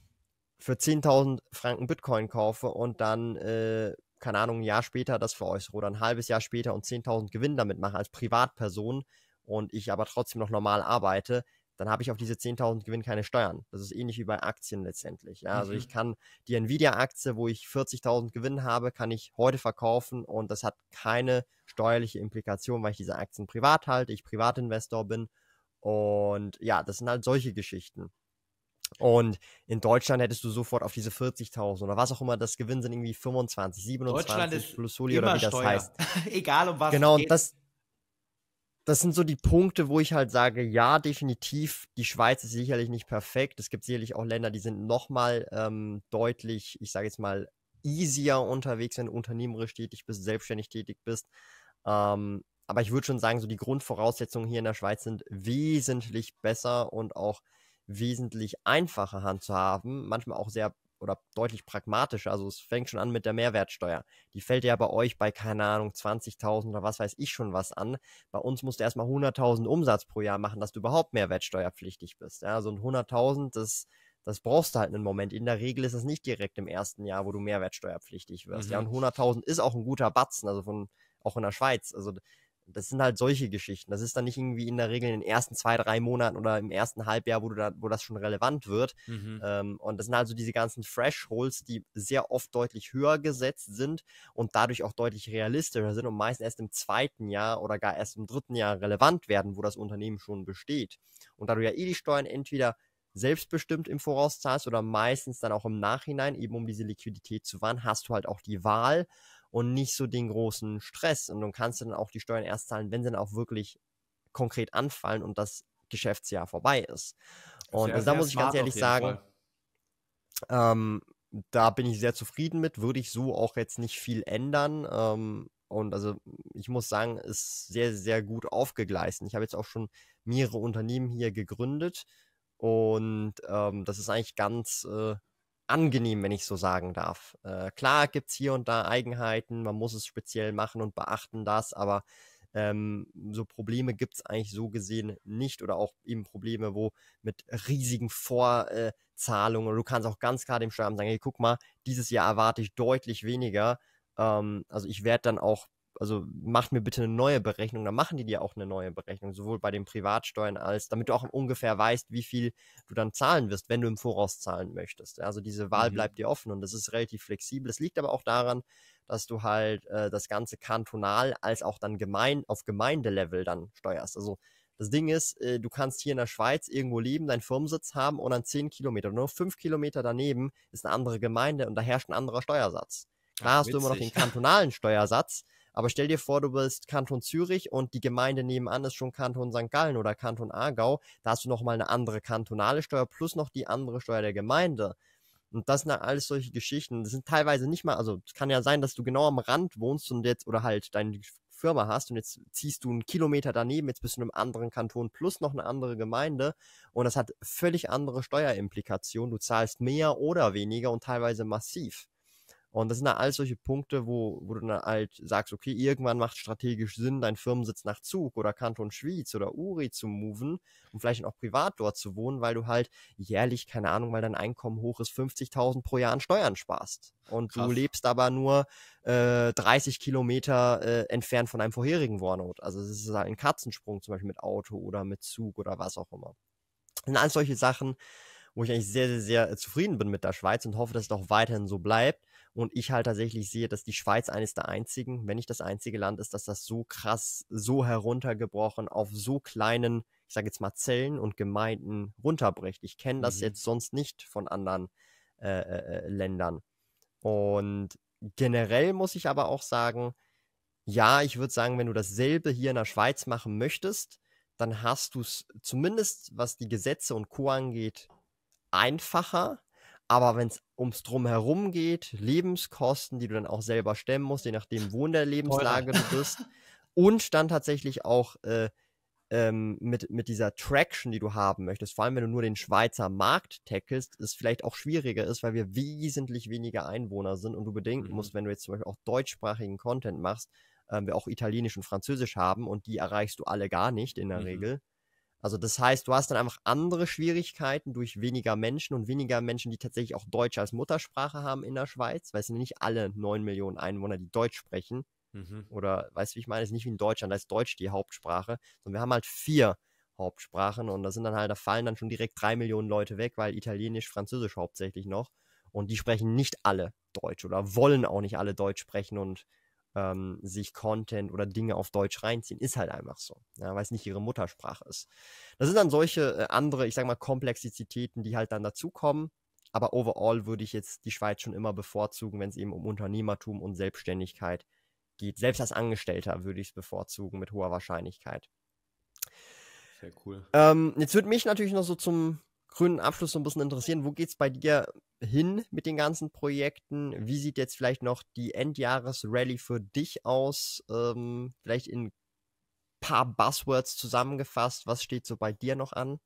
Speaker 2: für 10.000 Franken Bitcoin kaufe und dann, äh, keine Ahnung, ein Jahr später das veräußere oder ein halbes Jahr später und 10.000 Gewinn damit mache als Privatperson und ich aber trotzdem noch normal arbeite, dann habe ich auf diese 10.000 Gewinn keine Steuern. Das ist ähnlich wie bei Aktien letztendlich. Ja, also ich mhm. kann die Nvidia-Aktie, wo ich 40.000 Gewinn habe, kann ich heute verkaufen und das hat keine steuerliche Implikation, weil ich diese Aktien privat halte, ich Privatinvestor bin. Und ja, das sind halt solche Geschichten. Und in Deutschland hättest du sofort auf diese 40.000 oder was auch immer, das Gewinn sind irgendwie 25, 27 plus Soli oder wie das Steuer. heißt. Egal um was. Genau, und das, das sind so die Punkte, wo ich halt sage, ja, definitiv, die Schweiz ist sicherlich nicht perfekt. Es gibt sicherlich auch Länder, die sind nochmal ähm, deutlich, ich sage jetzt mal, easier unterwegs, wenn du unternehmerisch tätig bist, selbstständig tätig bist. Ähm, aber ich würde schon sagen, so die Grundvoraussetzungen hier in der Schweiz sind wesentlich besser und auch wesentlich einfacher haben, manchmal auch sehr oder deutlich pragmatischer. Also es fängt schon an mit der Mehrwertsteuer. Die fällt ja bei euch bei, keine Ahnung, 20.000 oder was weiß ich schon was an. Bei uns musst du erstmal 100.000 Umsatz pro Jahr machen, dass du überhaupt mehrwertsteuerpflichtig bist. Ja, so also, ein 100.000, das, das brauchst du halt einen Moment. In der Regel ist es nicht direkt im ersten Jahr, wo du mehrwertsteuerpflichtig wirst. Mhm. Ja, und 100.000 mhm. ist auch ein guter Batzen, also von, auch in der Schweiz. Also das sind halt solche Geschichten. Das ist dann nicht irgendwie in der Regel in den ersten zwei, drei Monaten oder im ersten Halbjahr, wo, du da, wo das schon relevant wird. Mhm. Ähm, und das sind also diese ganzen Thresholds, die sehr oft deutlich höher gesetzt sind und dadurch auch deutlich realistischer sind und meistens erst im zweiten Jahr oder gar erst im dritten Jahr relevant werden, wo das Unternehmen schon besteht. Und da du ja eh die Steuern entweder selbstbestimmt im Voraus zahlst oder meistens dann auch im Nachhinein, eben um diese Liquidität zu wahren, hast du halt auch die Wahl, und nicht so den großen Stress. Und dann kannst du dann auch die Steuern erst zahlen, wenn sie dann auch wirklich konkret anfallen und das Geschäftsjahr vorbei ist. Und sehr, also da muss ich ganz ehrlich sagen, ähm, da bin ich sehr zufrieden mit, würde ich so auch jetzt nicht viel ändern. Ähm, und also ich muss sagen, ist sehr, sehr gut aufgegleist. Ich habe jetzt auch schon mehrere Unternehmen hier gegründet und ähm, das ist eigentlich ganz äh, angenehm, wenn ich so sagen darf. Äh, klar gibt es hier und da Eigenheiten, man muss es speziell machen und beachten das, aber ähm, so Probleme gibt es eigentlich so gesehen nicht oder auch eben Probleme, wo mit riesigen Vorzahlungen, äh, du kannst auch ganz klar dem Steueramt sagen, hey, guck mal, dieses Jahr erwarte ich deutlich weniger. Ähm, also ich werde dann auch also macht mir bitte eine neue Berechnung, dann machen die dir auch eine neue Berechnung, sowohl bei den Privatsteuern als, damit du auch ungefähr weißt, wie viel du dann zahlen wirst, wenn du im Voraus zahlen möchtest. Also diese Wahl mhm. bleibt dir offen und das ist relativ flexibel. Es liegt aber auch daran, dass du halt äh, das Ganze kantonal als auch dann gemein, auf Gemeindelevel dann steuerst. Also das Ding ist, äh, du kannst hier in der Schweiz irgendwo leben, deinen Firmensitz haben und dann 10 Kilometer, nur 5 Kilometer daneben ist eine andere Gemeinde und da herrscht ein anderer Steuersatz. Klar Ach, hast du immer noch den kantonalen Steuersatz, aber stell dir vor, du bist Kanton Zürich und die Gemeinde nebenan ist schon Kanton St. Gallen oder Kanton Aargau. Da hast du nochmal eine andere kantonale Steuer plus noch die andere Steuer der Gemeinde. Und das sind dann alles solche Geschichten. Das sind teilweise nicht mal, also es kann ja sein, dass du genau am Rand wohnst und jetzt, oder halt deine Firma hast und jetzt ziehst du einen Kilometer daneben, jetzt bist du in einem anderen Kanton plus noch eine andere Gemeinde und das hat völlig andere Steuerimplikationen. Du zahlst mehr oder weniger und teilweise massiv. Und das sind dann alles solche Punkte, wo, wo du dann halt sagst, okay, irgendwann macht strategisch Sinn, deinen Firmensitz nach Zug oder Kanton Schwyz oder Uri zu moven und vielleicht auch privat dort zu wohnen, weil du halt jährlich, keine Ahnung, weil dein Einkommen hoch ist, 50.000 pro Jahr an Steuern sparst. Und Krass. du lebst aber nur äh, 30 Kilometer äh, entfernt von einem vorherigen Wohnort. Also es ist halt ein Katzensprung zum Beispiel mit Auto oder mit Zug oder was auch immer. Das sind alles solche Sachen, wo ich eigentlich sehr, sehr, sehr äh, zufrieden bin mit der Schweiz und hoffe, dass es auch weiterhin so bleibt und ich halt tatsächlich sehe, dass die Schweiz eines der einzigen, wenn nicht das einzige Land ist, dass das so krass, so heruntergebrochen auf so kleinen, ich sage jetzt mal Zellen und Gemeinden runterbricht. Ich kenne das mhm. jetzt sonst nicht von anderen äh, äh, äh Ländern. Und generell muss ich aber auch sagen, ja, ich würde sagen, wenn du dasselbe hier in der Schweiz machen möchtest, dann hast du es zumindest, was die Gesetze und Co angeht, einfacher, aber wenn es ums Drumherum geht, Lebenskosten, die du dann auch selber stemmen musst, je nachdem, wo in der Lebenslage Teuer. du bist, und dann tatsächlich auch äh, ähm, mit, mit dieser Traction, die du haben möchtest, vor allem wenn du nur den Schweizer Markt tackelst, es vielleicht auch schwieriger ist, weil wir wesentlich weniger Einwohner sind und du bedenken mhm. musst, wenn du jetzt zum Beispiel auch deutschsprachigen Content machst, ähm, wir auch Italienisch und Französisch haben und die erreichst du alle gar nicht in der mhm. Regel. Also das heißt, du hast dann einfach andere Schwierigkeiten durch weniger Menschen und weniger Menschen, die tatsächlich auch Deutsch als Muttersprache haben in der Schweiz, weil es sind nicht alle 9 Millionen Einwohner, die Deutsch sprechen. Mhm. Oder weißt du, wie ich meine, es ist nicht wie in Deutschland, da ist Deutsch die Hauptsprache, sondern wir haben halt vier Hauptsprachen und da sind dann halt, da fallen dann schon direkt drei Millionen Leute weg, weil Italienisch, Französisch hauptsächlich noch. Und die sprechen nicht alle Deutsch oder wollen auch nicht alle Deutsch sprechen und ähm, sich Content oder Dinge auf Deutsch reinziehen, ist halt einfach so, ja, weil es nicht ihre Muttersprache ist. Das sind dann solche äh, andere, ich sag mal, Komplexitäten, die halt dann dazukommen. Aber overall würde ich jetzt die Schweiz schon immer bevorzugen, wenn es eben um Unternehmertum und Selbstständigkeit geht. Selbst als Angestellter würde ich es bevorzugen mit hoher Wahrscheinlichkeit. Sehr cool. Ähm, jetzt würde mich natürlich noch so zum grünen Abschluss so ein bisschen interessieren. Wo geht es bei dir hin mit den ganzen Projekten? Wie sieht jetzt vielleicht noch die endjahres für dich aus? Ähm, vielleicht in paar Buzzwords zusammengefasst. Was steht so bei dir noch an?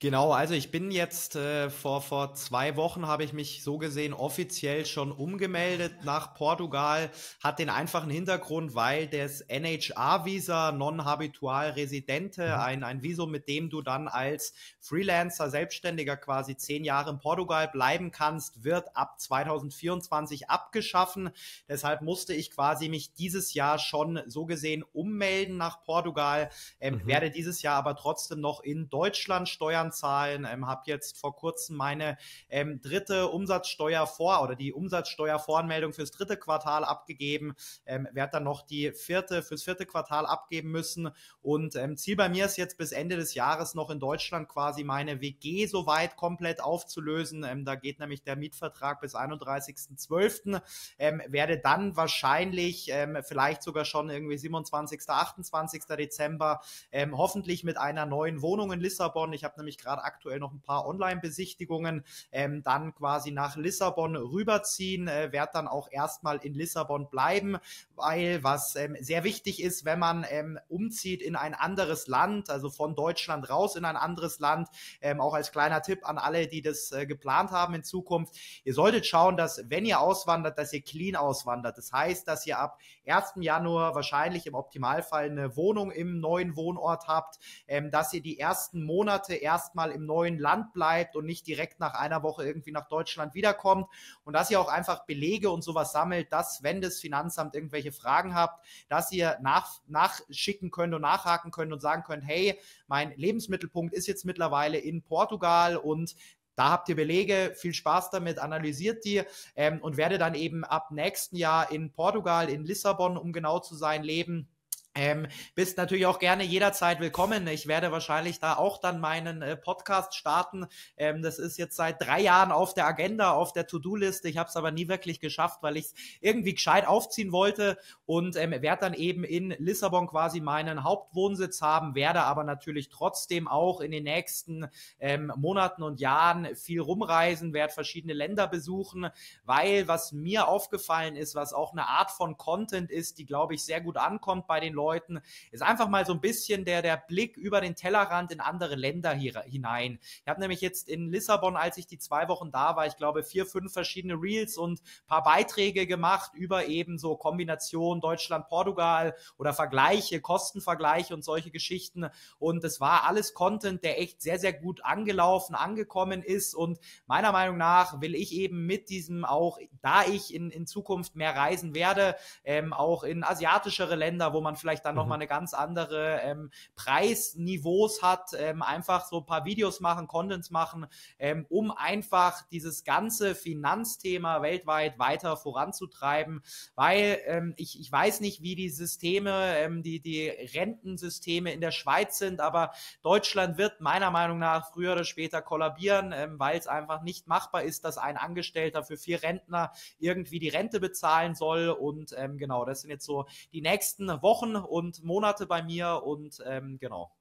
Speaker 2: Genau, also ich bin jetzt
Speaker 1: äh, vor, vor zwei Wochen habe ich mich so gesehen offiziell schon umgemeldet nach Portugal. Hat den einfachen Hintergrund, weil das NHR-Visa, Non-Habitual Residente, mhm. ein, ein Visum, mit dem du dann als Freelancer, Selbstständiger quasi zehn Jahre in Portugal bleiben kannst, wird ab 2024 abgeschaffen. Deshalb musste ich quasi mich dieses Jahr schon so gesehen ummelden nach Portugal, ähm, mhm. werde dieses Jahr aber trotzdem noch in Deutschland steuern zahlen, ähm, habe jetzt vor kurzem meine ähm, dritte Umsatzsteuervor- oder die Umsatzsteuervoranmeldung fürs dritte Quartal abgegeben, ähm, werde dann noch die vierte fürs vierte Quartal abgeben müssen und ähm, Ziel bei mir ist jetzt bis Ende des Jahres noch in Deutschland quasi meine WG soweit komplett aufzulösen. Ähm, da geht nämlich der Mietvertrag bis 31.12. Ähm, werde dann wahrscheinlich ähm, vielleicht sogar schon irgendwie 27., 28. Dezember ähm, hoffentlich mit einer neuen Wohnung in Lissabon. Ich habe nämlich ich gerade aktuell noch ein paar Online-Besichtigungen, ähm, dann quasi nach Lissabon rüberziehen, äh, werde dann auch erstmal in Lissabon bleiben, weil was ähm, sehr wichtig ist, wenn man ähm, umzieht in ein anderes Land, also von Deutschland raus in ein anderes Land, ähm, auch als kleiner Tipp an alle, die das äh, geplant haben in Zukunft, ihr solltet schauen, dass wenn ihr auswandert, dass ihr clean auswandert. Das heißt, dass ihr ab 1. Januar wahrscheinlich im Optimalfall eine Wohnung im neuen Wohnort habt, ähm, dass ihr die ersten Monate erstmal im neuen Land bleibt und nicht direkt nach einer Woche irgendwie nach Deutschland wiederkommt und dass ihr auch einfach Belege und sowas sammelt, dass wenn das Finanzamt irgendwelche Fragen habt, dass ihr nach, nachschicken könnt und nachhaken könnt und sagen könnt, hey, mein Lebensmittelpunkt ist jetzt mittlerweile in Portugal und da habt ihr Belege, viel Spaß damit, analysiert die ähm, und werde dann eben ab nächsten Jahr in Portugal, in Lissabon, um genau zu sein, leben ähm, bist natürlich auch gerne jederzeit willkommen. Ich werde wahrscheinlich da auch dann meinen äh, Podcast starten. Ähm, das ist jetzt seit drei Jahren auf der Agenda, auf der To-Do-Liste. Ich habe es aber nie wirklich geschafft, weil ich es irgendwie gescheit aufziehen wollte und ähm, werde dann eben in Lissabon quasi meinen Hauptwohnsitz haben, werde aber natürlich trotzdem auch in den nächsten ähm, Monaten und Jahren viel rumreisen, werde verschiedene Länder besuchen, weil was mir aufgefallen ist, was auch eine Art von Content ist, die, glaube ich, sehr gut ankommt bei den Leuten, Leuten, ist einfach mal so ein bisschen der, der Blick über den Tellerrand in andere Länder hier, hinein. Ich habe nämlich jetzt in Lissabon, als ich die zwei Wochen da war, ich glaube vier, fünf verschiedene Reels und ein paar Beiträge gemacht über eben so Kombination Deutschland, Portugal oder Vergleiche, Kostenvergleiche und solche Geschichten. Und es war alles Content, der echt sehr, sehr gut angelaufen, angekommen ist. Und meiner Meinung nach will ich eben mit diesem auch, da ich in, in Zukunft mehr reisen werde, ähm, auch in asiatischere Länder, wo man vielleicht vielleicht dann mhm. nochmal eine ganz andere ähm, Preisniveaus hat, ähm, einfach so ein paar Videos machen, Contents machen, ähm, um einfach dieses ganze Finanzthema weltweit weiter voranzutreiben, weil ähm, ich, ich weiß nicht, wie die Systeme, ähm, die, die Rentensysteme in der Schweiz sind, aber Deutschland wird meiner Meinung nach früher oder später kollabieren, ähm, weil es einfach nicht machbar ist, dass ein Angestellter für vier Rentner irgendwie die Rente bezahlen soll und ähm, genau, das sind jetzt so die nächsten Wochen, und Monate bei mir und ähm, genau.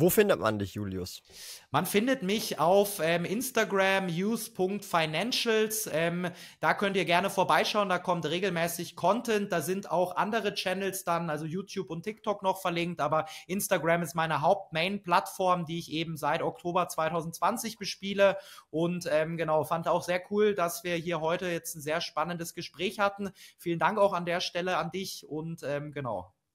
Speaker 1: Wo findet man dich, Julius? Man findet mich auf ähm, Instagram use.financials. Ähm, da könnt ihr gerne vorbeischauen. Da kommt regelmäßig Content. Da sind auch andere Channels dann, also YouTube und TikTok noch verlinkt. Aber Instagram ist meine Haupt-Main-Plattform, die ich eben seit Oktober 2020 bespiele. Und ähm, genau, fand auch sehr cool, dass wir hier heute jetzt ein sehr spannendes Gespräch hatten. Vielen Dank auch an der Stelle an dich und ähm, genau.